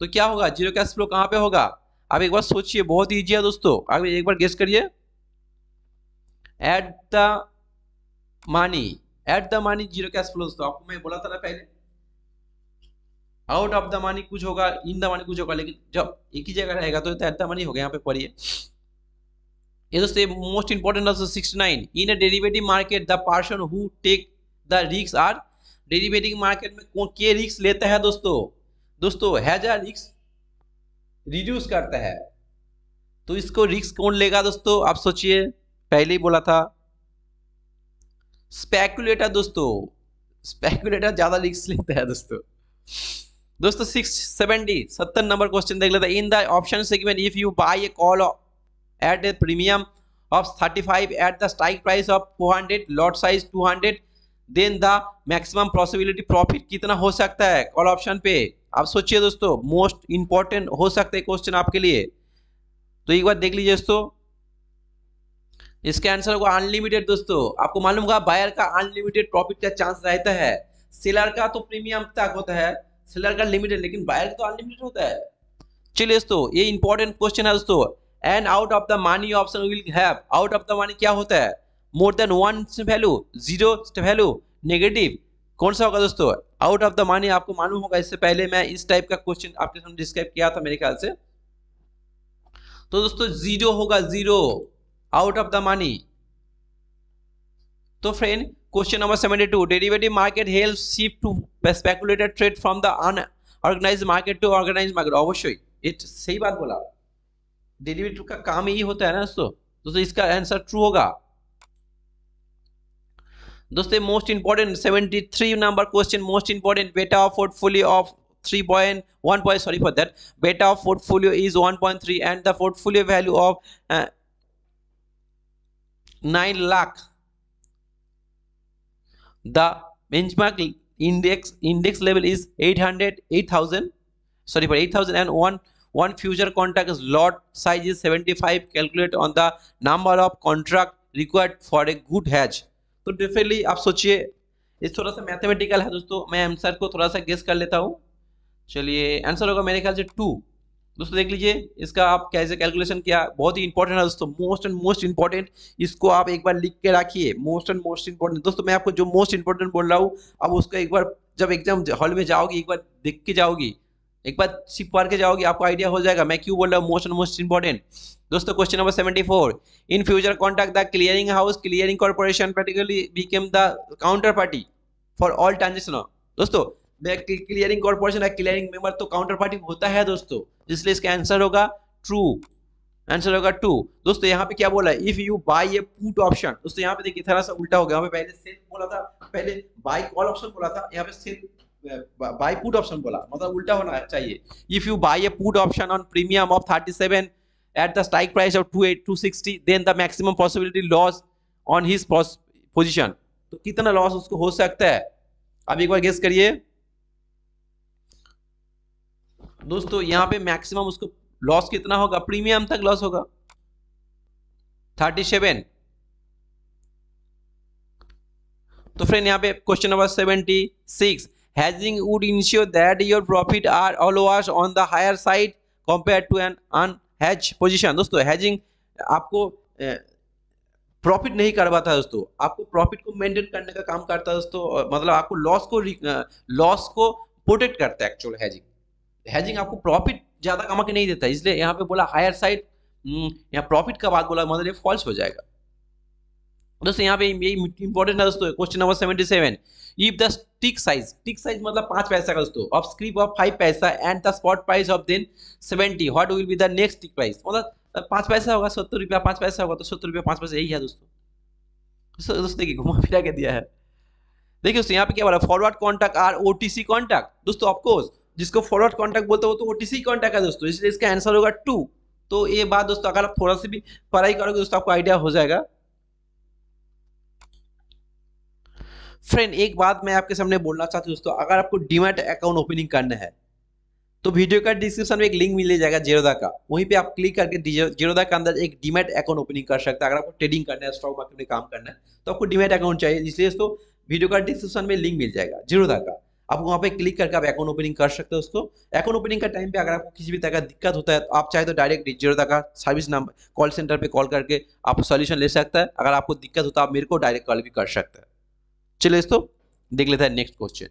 तो क्या होगा जीरो कैश फ्लो कहाँ पे होगा आप एक बार सोचिए बहुत ईजी है दोस्तों आप एक बार गेस करिए at the money at the money zero cash flow दोस्तों आपको मैं बोला था ना पहले आउट ऑफ द मनी कुछ होगा इन द मनी कुछ होगा लेकिन जब एक ही जगह रहेगा तो एट द मनी होगा यहाँ पे पढ़िए ये दोस्तों most important of sixty nine in a derivative market the person who take the रिक्स आर डेरिवेटिव मार्केट में कौन के रिक्स लेता है दोस्तों दोस्तों हैजा रिक्स रिड्यूस करता है तो इसको रिक्स कौन लेगा दोस्तों आप सोचिए पहले ही बोला था स्पेकुलेटर दोस्तों स्पेकुलेटर ज्यादा रिक्स लेता है दोस्तों दोस्तों सिक्स सेवेंटी सत्तर नंबर क्वेश्चन देख लेते in the option segment if you buy a call at a premium of thirty five at the strike price of four hundred lot size two hundred then the maximum possibility profit कितना हो सकता है call option पे आप सोचिए दोस्तों most important हो सकता है क्वेश्चन आपके लिए तो एक बार देख लीजिए दोस्तों इसके आंसर होगा अनलिमिटेड दोस्तों आपको मालूम होगा बायर का अनलिमिटेड प्रॉफिट का चांस रहता है सेलर का तो प्रीमियम तक होता है सेलर का लिमिटेड लेकिन बायर का तो अनलिमिटेड होता है चलिए दोस्तों ये इंपॉर्टेंट क्वेश्चन है दोस्तों and out of the money option will have out of the money क्या होता है more than one value zero value negative कौन सा होगा दोस्तों आउट ऑफ द मानी आपको मालूम होगा इससे पहले मैं इस टाइप का क्वेश्चन आपके सामने डिस्क्राइब किया था मेरे ख्याल से तो दोस्तों जीरो होगा zero out of the money तो friend question number seventy two derivative market help shift to speculated trade from the unorganise market to organise market अवश्य इट सही बात बोला डेरिवेटिव का काम यही होता है ना दोस्तों दोस्तों इसका आंसर ट्रू होगा दोस्तों most important 73 number question most important beta of portfolio of 3.1 point sorry for that beta of portfolio is 1.3 and the portfolio value of uh, 9 lakh the benchmark index index level is 800 8000 sorry for eight thousand and one one one future contract is lot size is 75 calculate on the number of contract required for a good hedge तो definitely आप सोचिए इस थोड़ा सा mathematical है दोस्तों मैं answer को थोड़ा सा गेस कर लेता हूँ चलिए आंसर होगा मेरे ख्याल से टू दोस्तों देख लीजिए इसका आप कैसे कैलकुलेशन किया बहुत ही इंपॉर्टेंट है दोस्तों मोस्ट एंड मोस्ट इंपॉर्टेंट इसको आप एक बार लिख के रखिए मोस्ट एंड मोस्ट इंपॉर्टेंट दोस्तों मैं आपको जो मोस्ट इंपॉर्टेंट बोल रहा हूँ अब उसका एक बार जब एग्जाम हॉल में जाओगी एक बार देख के जाओगी एक बार सिर्फ पढ़ के जाओगे आपको आइडिया हो जाएगा मैं क्यों बोल रहा हूँ मोस्ट एंड मोस्ट इंपॉर्टेंट दोस्तों question number seventy four in future contract the clearing house clearing corporation practically became the counter party for all transaction दोस्तों क्लियरिंग कॉर्पोरेशन या क्लियरिंग मेंबर तो काउंटर पार्टी होता है दोस्तों इसलिए इसका आंसर होगा ट्रू आंसर होगा टू दोस्तों यहाँ पे क्या बोला है if you buy a put option दोस्तों यहाँ पे देखिए थोड़ा सा उल्टा हो गया यहाँ पे पहले सेल बोला था पहले बाई कॉल ऑप्शन बोला था यहाँ पे सेल बाय पुट ऑप्शन बोला मतलब उल्टा होना चाहिए if you buy a put option on premium of 37 at the strike price of 260 then the maximum possibility loss on his position तो कितना लॉस उसको हो सकता है अब एक बार गेस करिए दोस्तों यहाँ पे मैक्सिमम उसको लॉस कितना होगा प्रीमियम तक लॉस होगा 37 तो फ्रेंड यहाँ पे question number seventy six Hedging would ensure that your profit are always on the higher side compared to an unhedged position. दोस्तों hedging आपको प्रॉफिट नहीं करवाता है दोस्तों आपको प्रॉफिट को मेंटेन करने का काम करता है दोस्तों मतलब आपको लॉस को लॉस को प्रोटेक्ट करता है एक्चुअल हैजिंग हैजिंग आपको प्रॉफिट ज़्यादा कमा के नहीं देता इसलिए यहाँ पे बोला हायर हम्म, साइड यहाँ प्रॉफिट का बात बोला मतलब ये फॉल्स हो जाएगा दोस्तों यहाँ पे यही इंपॉर्टेंट है दोस्तों question number seventy seven if the tick size tick size मतलब पांच पैसा का दोस्तों of scrip of five paisa and the spot price of then seventy what will be the next tick price मतलब पांच पैसा होगा सत्तर रुपया पांच पैसा होगा तो सत्तर रुपया पांच पैसा यही है दोस्तों दोस्तों देखिए घुमा फिरा के दिया है देखिए दोस्तों यहाँ पे क्या बोला forward contract are O T C contract दोस्तों ऑफकोर्स जिसको फॉरवर्ड कॉन्टैक्ट बोलते हो तो ओ टी सी कॉन्टैक्ट है दोस्तों इसलिए इसका आंसर होगा टू तो ये बात दोस्तों अगर आप थोड़ा सा भी पढ़ाई करोगे दोस्तों आपको आइडिया हो जाएगा फ्रेंड एक बात मैं आपके सामने बोलना चाहती हूँ दोस्तों अगर आपको डीमेट अकाउंट ओपनिंग करना है तो वीडियो का डिस्क्रिप्शन में एक लिंक मिल जाएगा जीरोदा का वहीं पे आप क्लिक करके जीरोदा के अंदर एक डीमेट अकाउंट ओपनिंग कर सकते हैं अगर आपको ट्रेडिंग करना है स्टॉक मार्केट में काम करना है तो आपको डीमेट अकाउंट चाहिए इसलिए दोस्तों वीडियो का डिस्क्रिप्शन में लिंक मिल जाएगा जीरोदा का आप वहाँ पे क्लिक करके आप अकाउंट ओपनिंग कर सकते हो दोस्तों अकाउंट ओपनिंग का टाइम पे अगर आपको किसी भी तरह का दिक्कत होता है तो आप चाहे तो डायरेक्ट जीरोदा का सर्विस नंबर कॉल सेंटर पे कॉल करके आप सोल्यूशन ले सकते हैं अगर आपको दिक्कत होता तो है आप मेरे को डायरेक्ट कॉल भी कर सकते हैं चलिए दोस्तों देख लेते हैं नेक्स्ट क्वेश्चन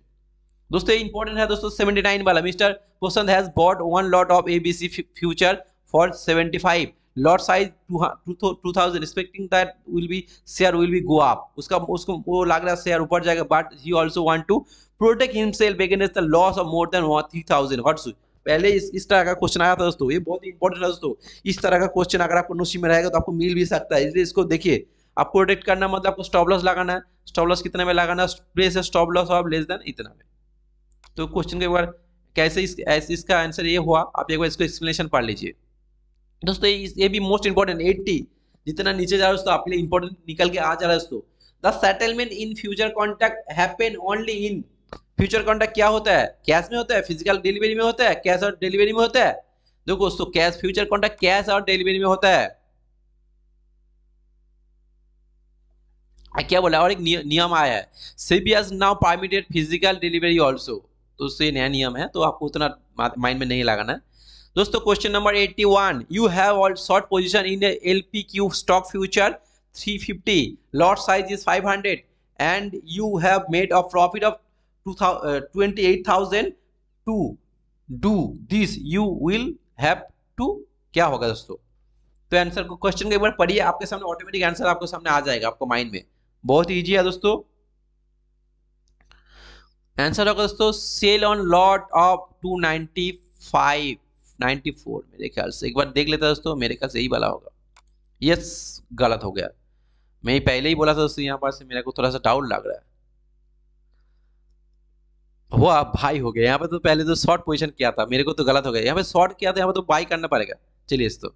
दोस्तों इंपॉर्टेंट है दोस्तों सेवेंटी नाइन वाला mister question has bought one lot of ABC future for seventy five lot size two thousand expecting that will be share will be go up उसका उसको वो लग रहा है शेयर ऊपर जाएगा but he also want to protect him himself against the loss of more than three 3000 what's पहले इस इस तरह का क्वेश्चन आया था दोस्तों ये बहुत इंपॉर्टेंट है दोस्तों इस तरह का क्वेश्चन अगर आपको नोशी में रहेगा तो आपको मिल भी सकता है इसलिए इसको देखिए आप प्रोडक्ट करना मतलब आपको स्टॉप लॉस लगाना है स्टॉप लॉस कितने में लगाना है stop loss of less than इतना में तो क्वेश्चन के बार कैसे इस, इस, इसका आंसर ये हुआ आप एक बार इसको एक्सप्लेनेशन पढ़ लीजिए दोस्तों ये भी मोस्ट इंपॉर्टेंट एट्टी जितना नीचे जा रहा है आपके लिए इंपॉर्टेंट निकल के आ जा रहा है दोस्तों the settlement in future contract happen only in future contract क्या होता है कैश में होता है फिजिकल डिलीवरी में होता है कैश और डिलीवरी में होता है देखो दोस्तों कैश फ्यूचर कॉन्टैक्ट कैश और डिलीवरी में होता है क्या बोला और एक नियम आया है B S now permitted physical delivery also तो उससे नया नियम है तो आपको उतना माइंड में नहीं लगाना है दोस्तों question number 81 you have all short position in L P Q stock future 350 lot size is 500 and you have made a profit of to do this you will have to क्या होगा दोस्तों तो answer को question को एक बार पढ़िए आपके सामने ऑटोमेटिक आंसर आपके सामने आ जाएगा आपको माइंड में बहुत ईजी है दोस्तों आंसर होगा दोस्तों सेल ऑन लॉट ऑफ 295 94 मेरे ख्याल से एक बार देख लेता दोस्तों मेरे ख्याल से यही वाला होगा यस गलत हो गया मैं ही पहले ही बोला था दोस्तों यहाँ पर से मेरे को थोड़ा सा डाउट लग रहा है वो आप भाई हो गया यहाँ पे तो पहले तो शॉर्ट पोजीशन किया था मेरे को तो गलत हो गया यहाँ पे शॉर्ट किया था यहाँ पे तो बाई करना पड़ेगा चलिए दोस्तों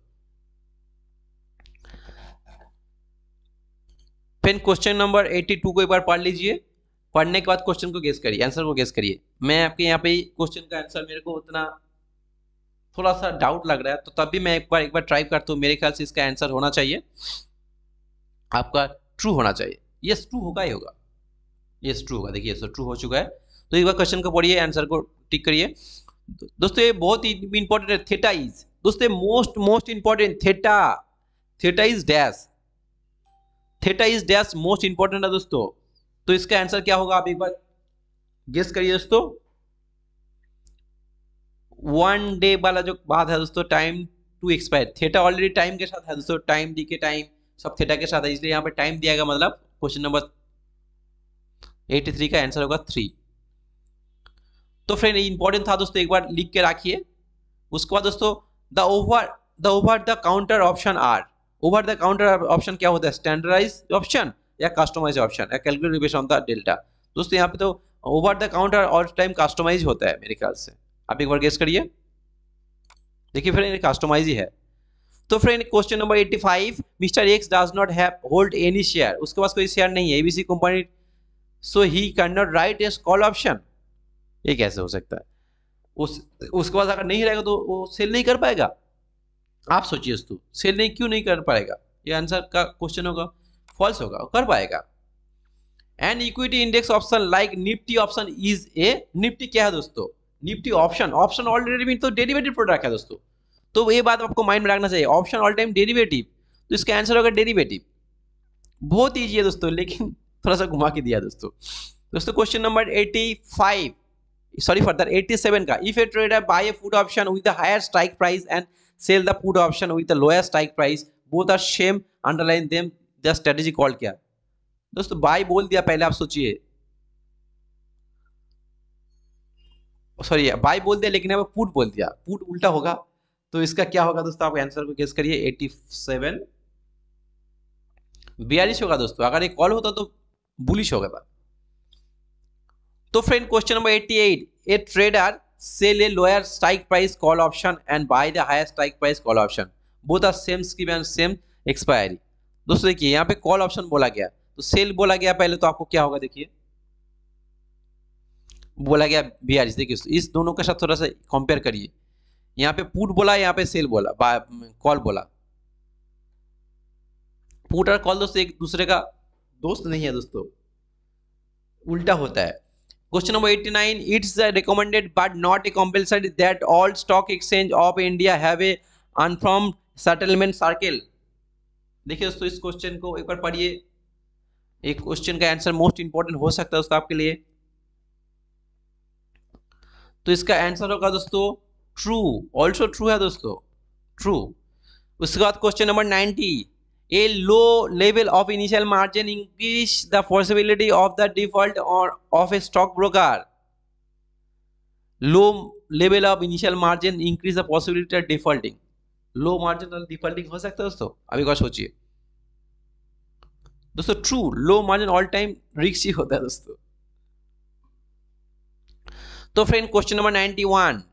फिर क्वेश्चन नंबर 82 को एक बार पढ़ लीजिए पढ़ने के बाद क्वेश्चन को गेस करिए आंसर को गेस करिए मैं आपके यहाँ पे क्वेश्चन का आंसर मेरे को उतना थोड़ा सा डाउट लग रहा है तो तब भी मैं एक बार एक बार ट्राई करता हूँ मेरे ख्याल से इसका आंसर होना चाहिए आपका ट्रू होना चाहिए यस ट्रू होगा ही होगा यस ट्रू होगा देखिए ट्रू हो चुका है तो एक बार क्वेश्चन को पढ़िए आंसर को टिक करिए दोस्तों ये बहुत ही इंपॉर्टेंट है थेटा इज दोस्तों most most important theta theta is dash theta is dash most important है दोस्तों तो इसका आंसर क्या होगा आप एक बार गेस करिए दोस्तों वन डे वाला जो बात है दोस्तों time to expire theta already time के साथ है दोस्तों टाइम डी के टाइम सब थेटा के साथ है इसलिए यहाँ पे टाइम दिया गया मतलब क्वेश्चन नंबर एटी थ्री का आंसर होगा थ्री तो फ्रेंड इंपॉर्टेंट था दोस्तों एक बार लिख के रखिए उसके बाद दोस्तों the over the over the counter option are over the counter option क्या होता है स्टैंडर्डाइज ऑप्शन या कस्टमाइज ऑप्शन या calculate base on the delta दोस्तों यहाँ पे तो over the counter all time customize होता है मेरे ख्याल से आप एक बार गेस करिए देखिए फ्रेंड कस्टमाइज ही है तो friend question number 85 mister X does not have hold any share उसके पास कोई शेयर नहीं है ABC company so he can not write as call option ये कैसे हो सकता है उस उसके पास अगर नहीं रहेगा तो वो सेल नहीं कर पाएगा आप सोचिए दोस्तों सेल नहीं क्यों नहीं कर पाएगा ये आंसर का क्वेश्चन होगा फॉल्स होगा कर पाएगा and equity index option like Nifty option is a Nifty क्या है दोस्तों Nifty option option already mean तो डेरिवेटिव प्रोडक्ट है दोस्तों तो ये बात आपको माइंड में रखना चाहिए ऑप्शन ऑल टाइम डेरिवेटिव तो इसका आंसर होगा डेरिवेटिव बहुत ईजी है दोस्तों लेकिन थोड़ा सा घुमा के दिया दोस्तों दोस्तों क्वेश्चन नंबर 85 सॉरी फर्दर 87 का if a trader buy a put option with the higher strike price and sell the put option with the lowest strike price both are same underline them the strategy called क्या दोस्तों bye बोल दिया पहले आप सोचिए sorry bye बोल दिया लेकिन अब पुट बोल दिया पुट उल्टा होगा तो इसका क्या होगा दोस्तों आप आंसर को गेस करिए 87 बयालीस होगा दोस्तों अगर ये कॉल होता तो बुलिश होगा तो friend question number 88 a trader sell a lower strike price call option and buy the higher strike price call option both are same scheme and same expiry दोस्तों देखिए यहाँ पे कॉल ऑप्शन बोला गया तो सेल बोला गया पहले तो आपको क्या होगा देखिए बोला गया बिहार देखिए इस दोनों के साथ थोड़ा सा कंपेयर करिए यहाँ पे पुट बोला यहाँ पे सेल बोला कॉल बोला पुट और कॉल दोस्तों एक दूसरे का दोस्त नहीं है दोस्तों उल्टा होता है question number 89. It's recommended but not a compulsory that all stock exchange of India have a uniform settlement circle देखिए दोस्तों इस क्वेश्चन को एक बार पढ़िए एक क्वेश्चन का आंसर मोस्ट इंपॉर्टेंट हो सकता है दोस्तों आपके लिए तो इसका आंसर होगा दोस्तों ट्रू ऑल्सो ट्रू है दोस्तों ट्रू उसके बाद question number ninety A low level of initial margin increase the possibility of the default or of a stock broker. Low level of initial margin increase the possibility of defaulting. Low marginal defaulting हो सकता है दोस्तों अभी का सोचिए दोस्तों true low margin all time रिक्स होता है दोस्तों तो friend question number 91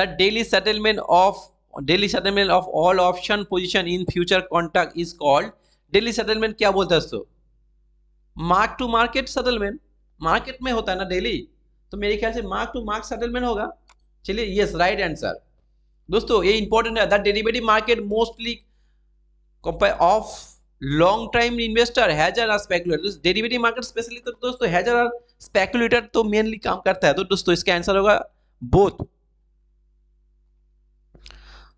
The daily settlement of daily settlement of all option position in future contract is called daily settlement क्या बोलते हैं दोस्तों mark to market settlement market में होता है ना डेली तो मेरे ख्याल से मार्क टू मार्क सेटलमेंट होगा चलिए यस राइट आंसर दोस्तों ये इंपॉर्टेंट है the derivative market mostly of long time investor hedger or speculator derivative market specially तो दोस्तों हैजर आर स्पेकुलेटर तो मेनली काम करता है तो दोस्तों इसका आंसर होगा बोथ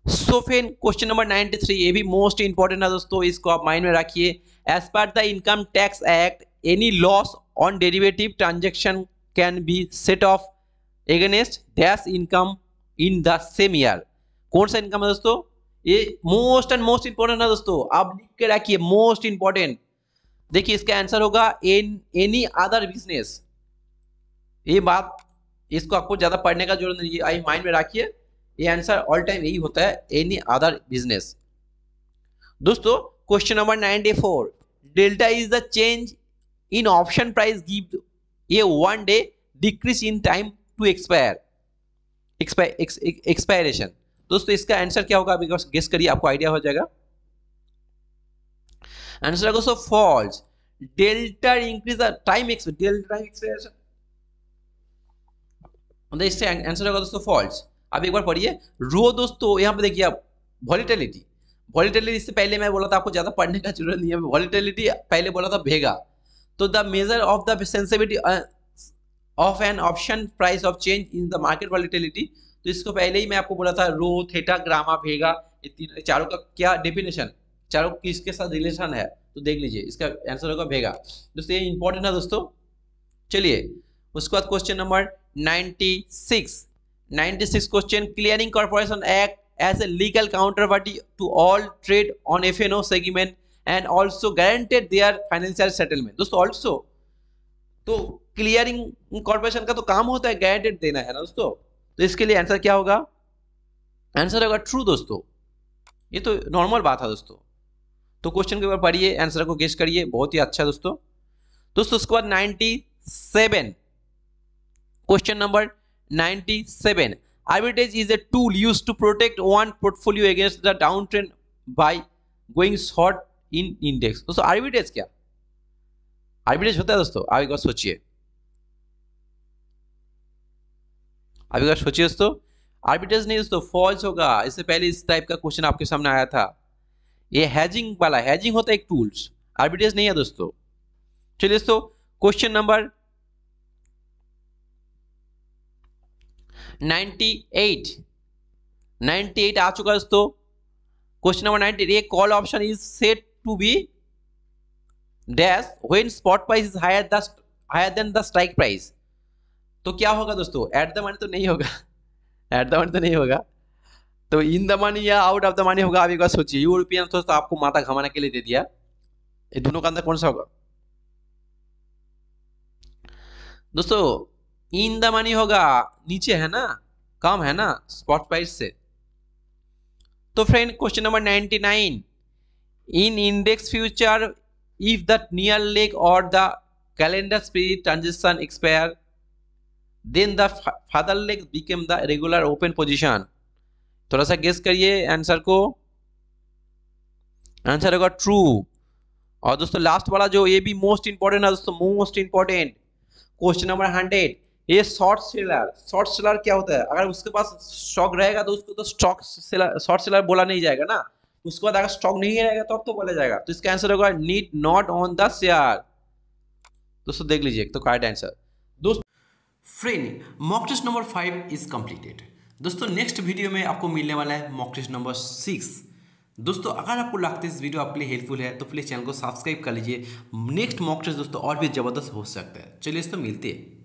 सोफेन क्वेश्चन नंबर 93 ये भी मोस्ट इंपॉर्टेंट है दोस्तों इसको आप माइंड में रखिए as per the income tax act any loss on derivative transaction can be set off against dash income in the same year कौन सा इनकम है दोस्तों ये मोस्ट एंड मोस्ट इंपॉर्टेंट है दोस्तों आप लिख के रखिए मोस्ट इंपॉर्टेंट देखिए इसका आंसर होगा इन एनी अदर बिजनेस ये बात इसको आपको ज्यादा पढ़ने का जरूरत नहीं है आई माइंड में रखिए ये आंसर ऑल टाइम यही होता है एनी अदर बिजनेस दोस्तों question number ninety four delta is the change in option price give ये one day decrease in time to expire expiration दोस्तों इसका आंसर क्या होगा बिकॉज गेस करिए आपको आइडिया हो जाएगा आंसर दोस्तों false delta increase the time expire delta expiration इससे आंसर होगा दोस्तों फॉल्स अब एक बार पढ़िए रो दोस्तों यहाँ पे देखिए आप वॉलीटेलिटी वॉलीटेलिटी इससे पहले मैं बोला था आपको ज़्यादा पढ़ने का जरूरत नहीं है वॉलीटेलिटी पहले बोला था भेगा तो the measure of the sensitivity of an option price of change in the market volatility तो इसको पहले ही मैं आपको बोला था रो थेटा ग्रामा भेगा चारों का क्या डेफिनेशन चारों किसके साथ रिलेशन है तो देख लीजिए इसका आंसर होगा भेगा दोस्तों ये इंपॉर्टेंट है दोस्तों चलिए उसके बाद question number ninety six 96 question clearing corporation act as a legal counter party to all trade on F N O segment and also guaranteed their financial settlement दोस्तों ऑल्सो तो क्लियरिंग कॉर्पोरेशन का तो काम होता है गारंटेड देना है ना दोस्तों तो इसके लिए आंसर क्या होगा आंसर होगा ट्रू दोस्तों ये तो नॉर्मल बात है दोस्तों तो क्वेश्चन के ऊपर पढ़िए आंसर को गेस करिए बहुत ही अच्छा दोस्तों दोस्तों उसके बाद ninety seven question number 97 arbitrage is a tool used to protect one portfolio against the downtrend by going short in index दोस्तों arbitrage क्या arbitrage होता है दोस्तों आप एक बार सोचिए आप एक बार सोचिए दोस्तों आर्बिट्रेज नहीं दोस्तों फॉल्स होगा इससे पहले इस टाइप का क्वेश्चन आपके सामने आया था ये हैजिंग वाला हैजिंग होता है एक टूल्स आर्बिट्रेज नहीं है दोस्तों चलिए दोस्तों क्वेश्चन नंबर 98 98 आ चुका है दोस्तों question number ninety eight call option is set to be dash when spot price is higher the higher than the strike price तो क्या होगा दोस्तों एट द मनी तो नहीं होगा एट द मनी तो नहीं होगा तो इन द मनी या आउट ऑफ द मनी होगा अभी का सोचिए यूरोपियन तो आपको माता घमाने के लिए दे दिया ये दोनों का अंदर कौन सा होगा दोस्तों इन द मनी होगा नीचे है ना कम है ना स्पॉट प्राइस से तो friend question number 99 in index future if the near leg और the calendar speed transition expire then the farther leg became the regular open position थोड़ा सा गेस करिए आंसर को आंसर होगा ट्रू और दोस्तों लास्ट वाला जो ये भी मोस्ट इंपॉर्टेंट है दोस्तों most important question number hundred ये शॉर्ट सेलर शॉर्ट सेलर क्या होता है अगर उसके पास स्टॉक रहेगा तो उसको तो स्टॉक सेलर शॉर्ट सेलर बोला नहीं जाएगा ना उसके बाद अगर स्टॉक नहीं रहेगा तो अब तो बोला जाएगा तो इसका आंसर होगा need not own the share दोस्तों देख लीजिए तो करेक्ट आंसर दोस्तों friend mock test number five is completed दोस्तों नेक्स्ट वीडियो में आपको मिलने वाला है मॉक टेस्ट नंबर सिक्स दोस्तों अगर आपको लगता है इस वीडियो आपके लिए हेल्पफुल है तो प्लीज़ चैनल को सब्सक्राइब कर लीजिए नेक्स्ट मॉक टेस्ट दोस्तों और भी ज़बरदस्त हो सकता है चलिए दोस्तों मिलते हैं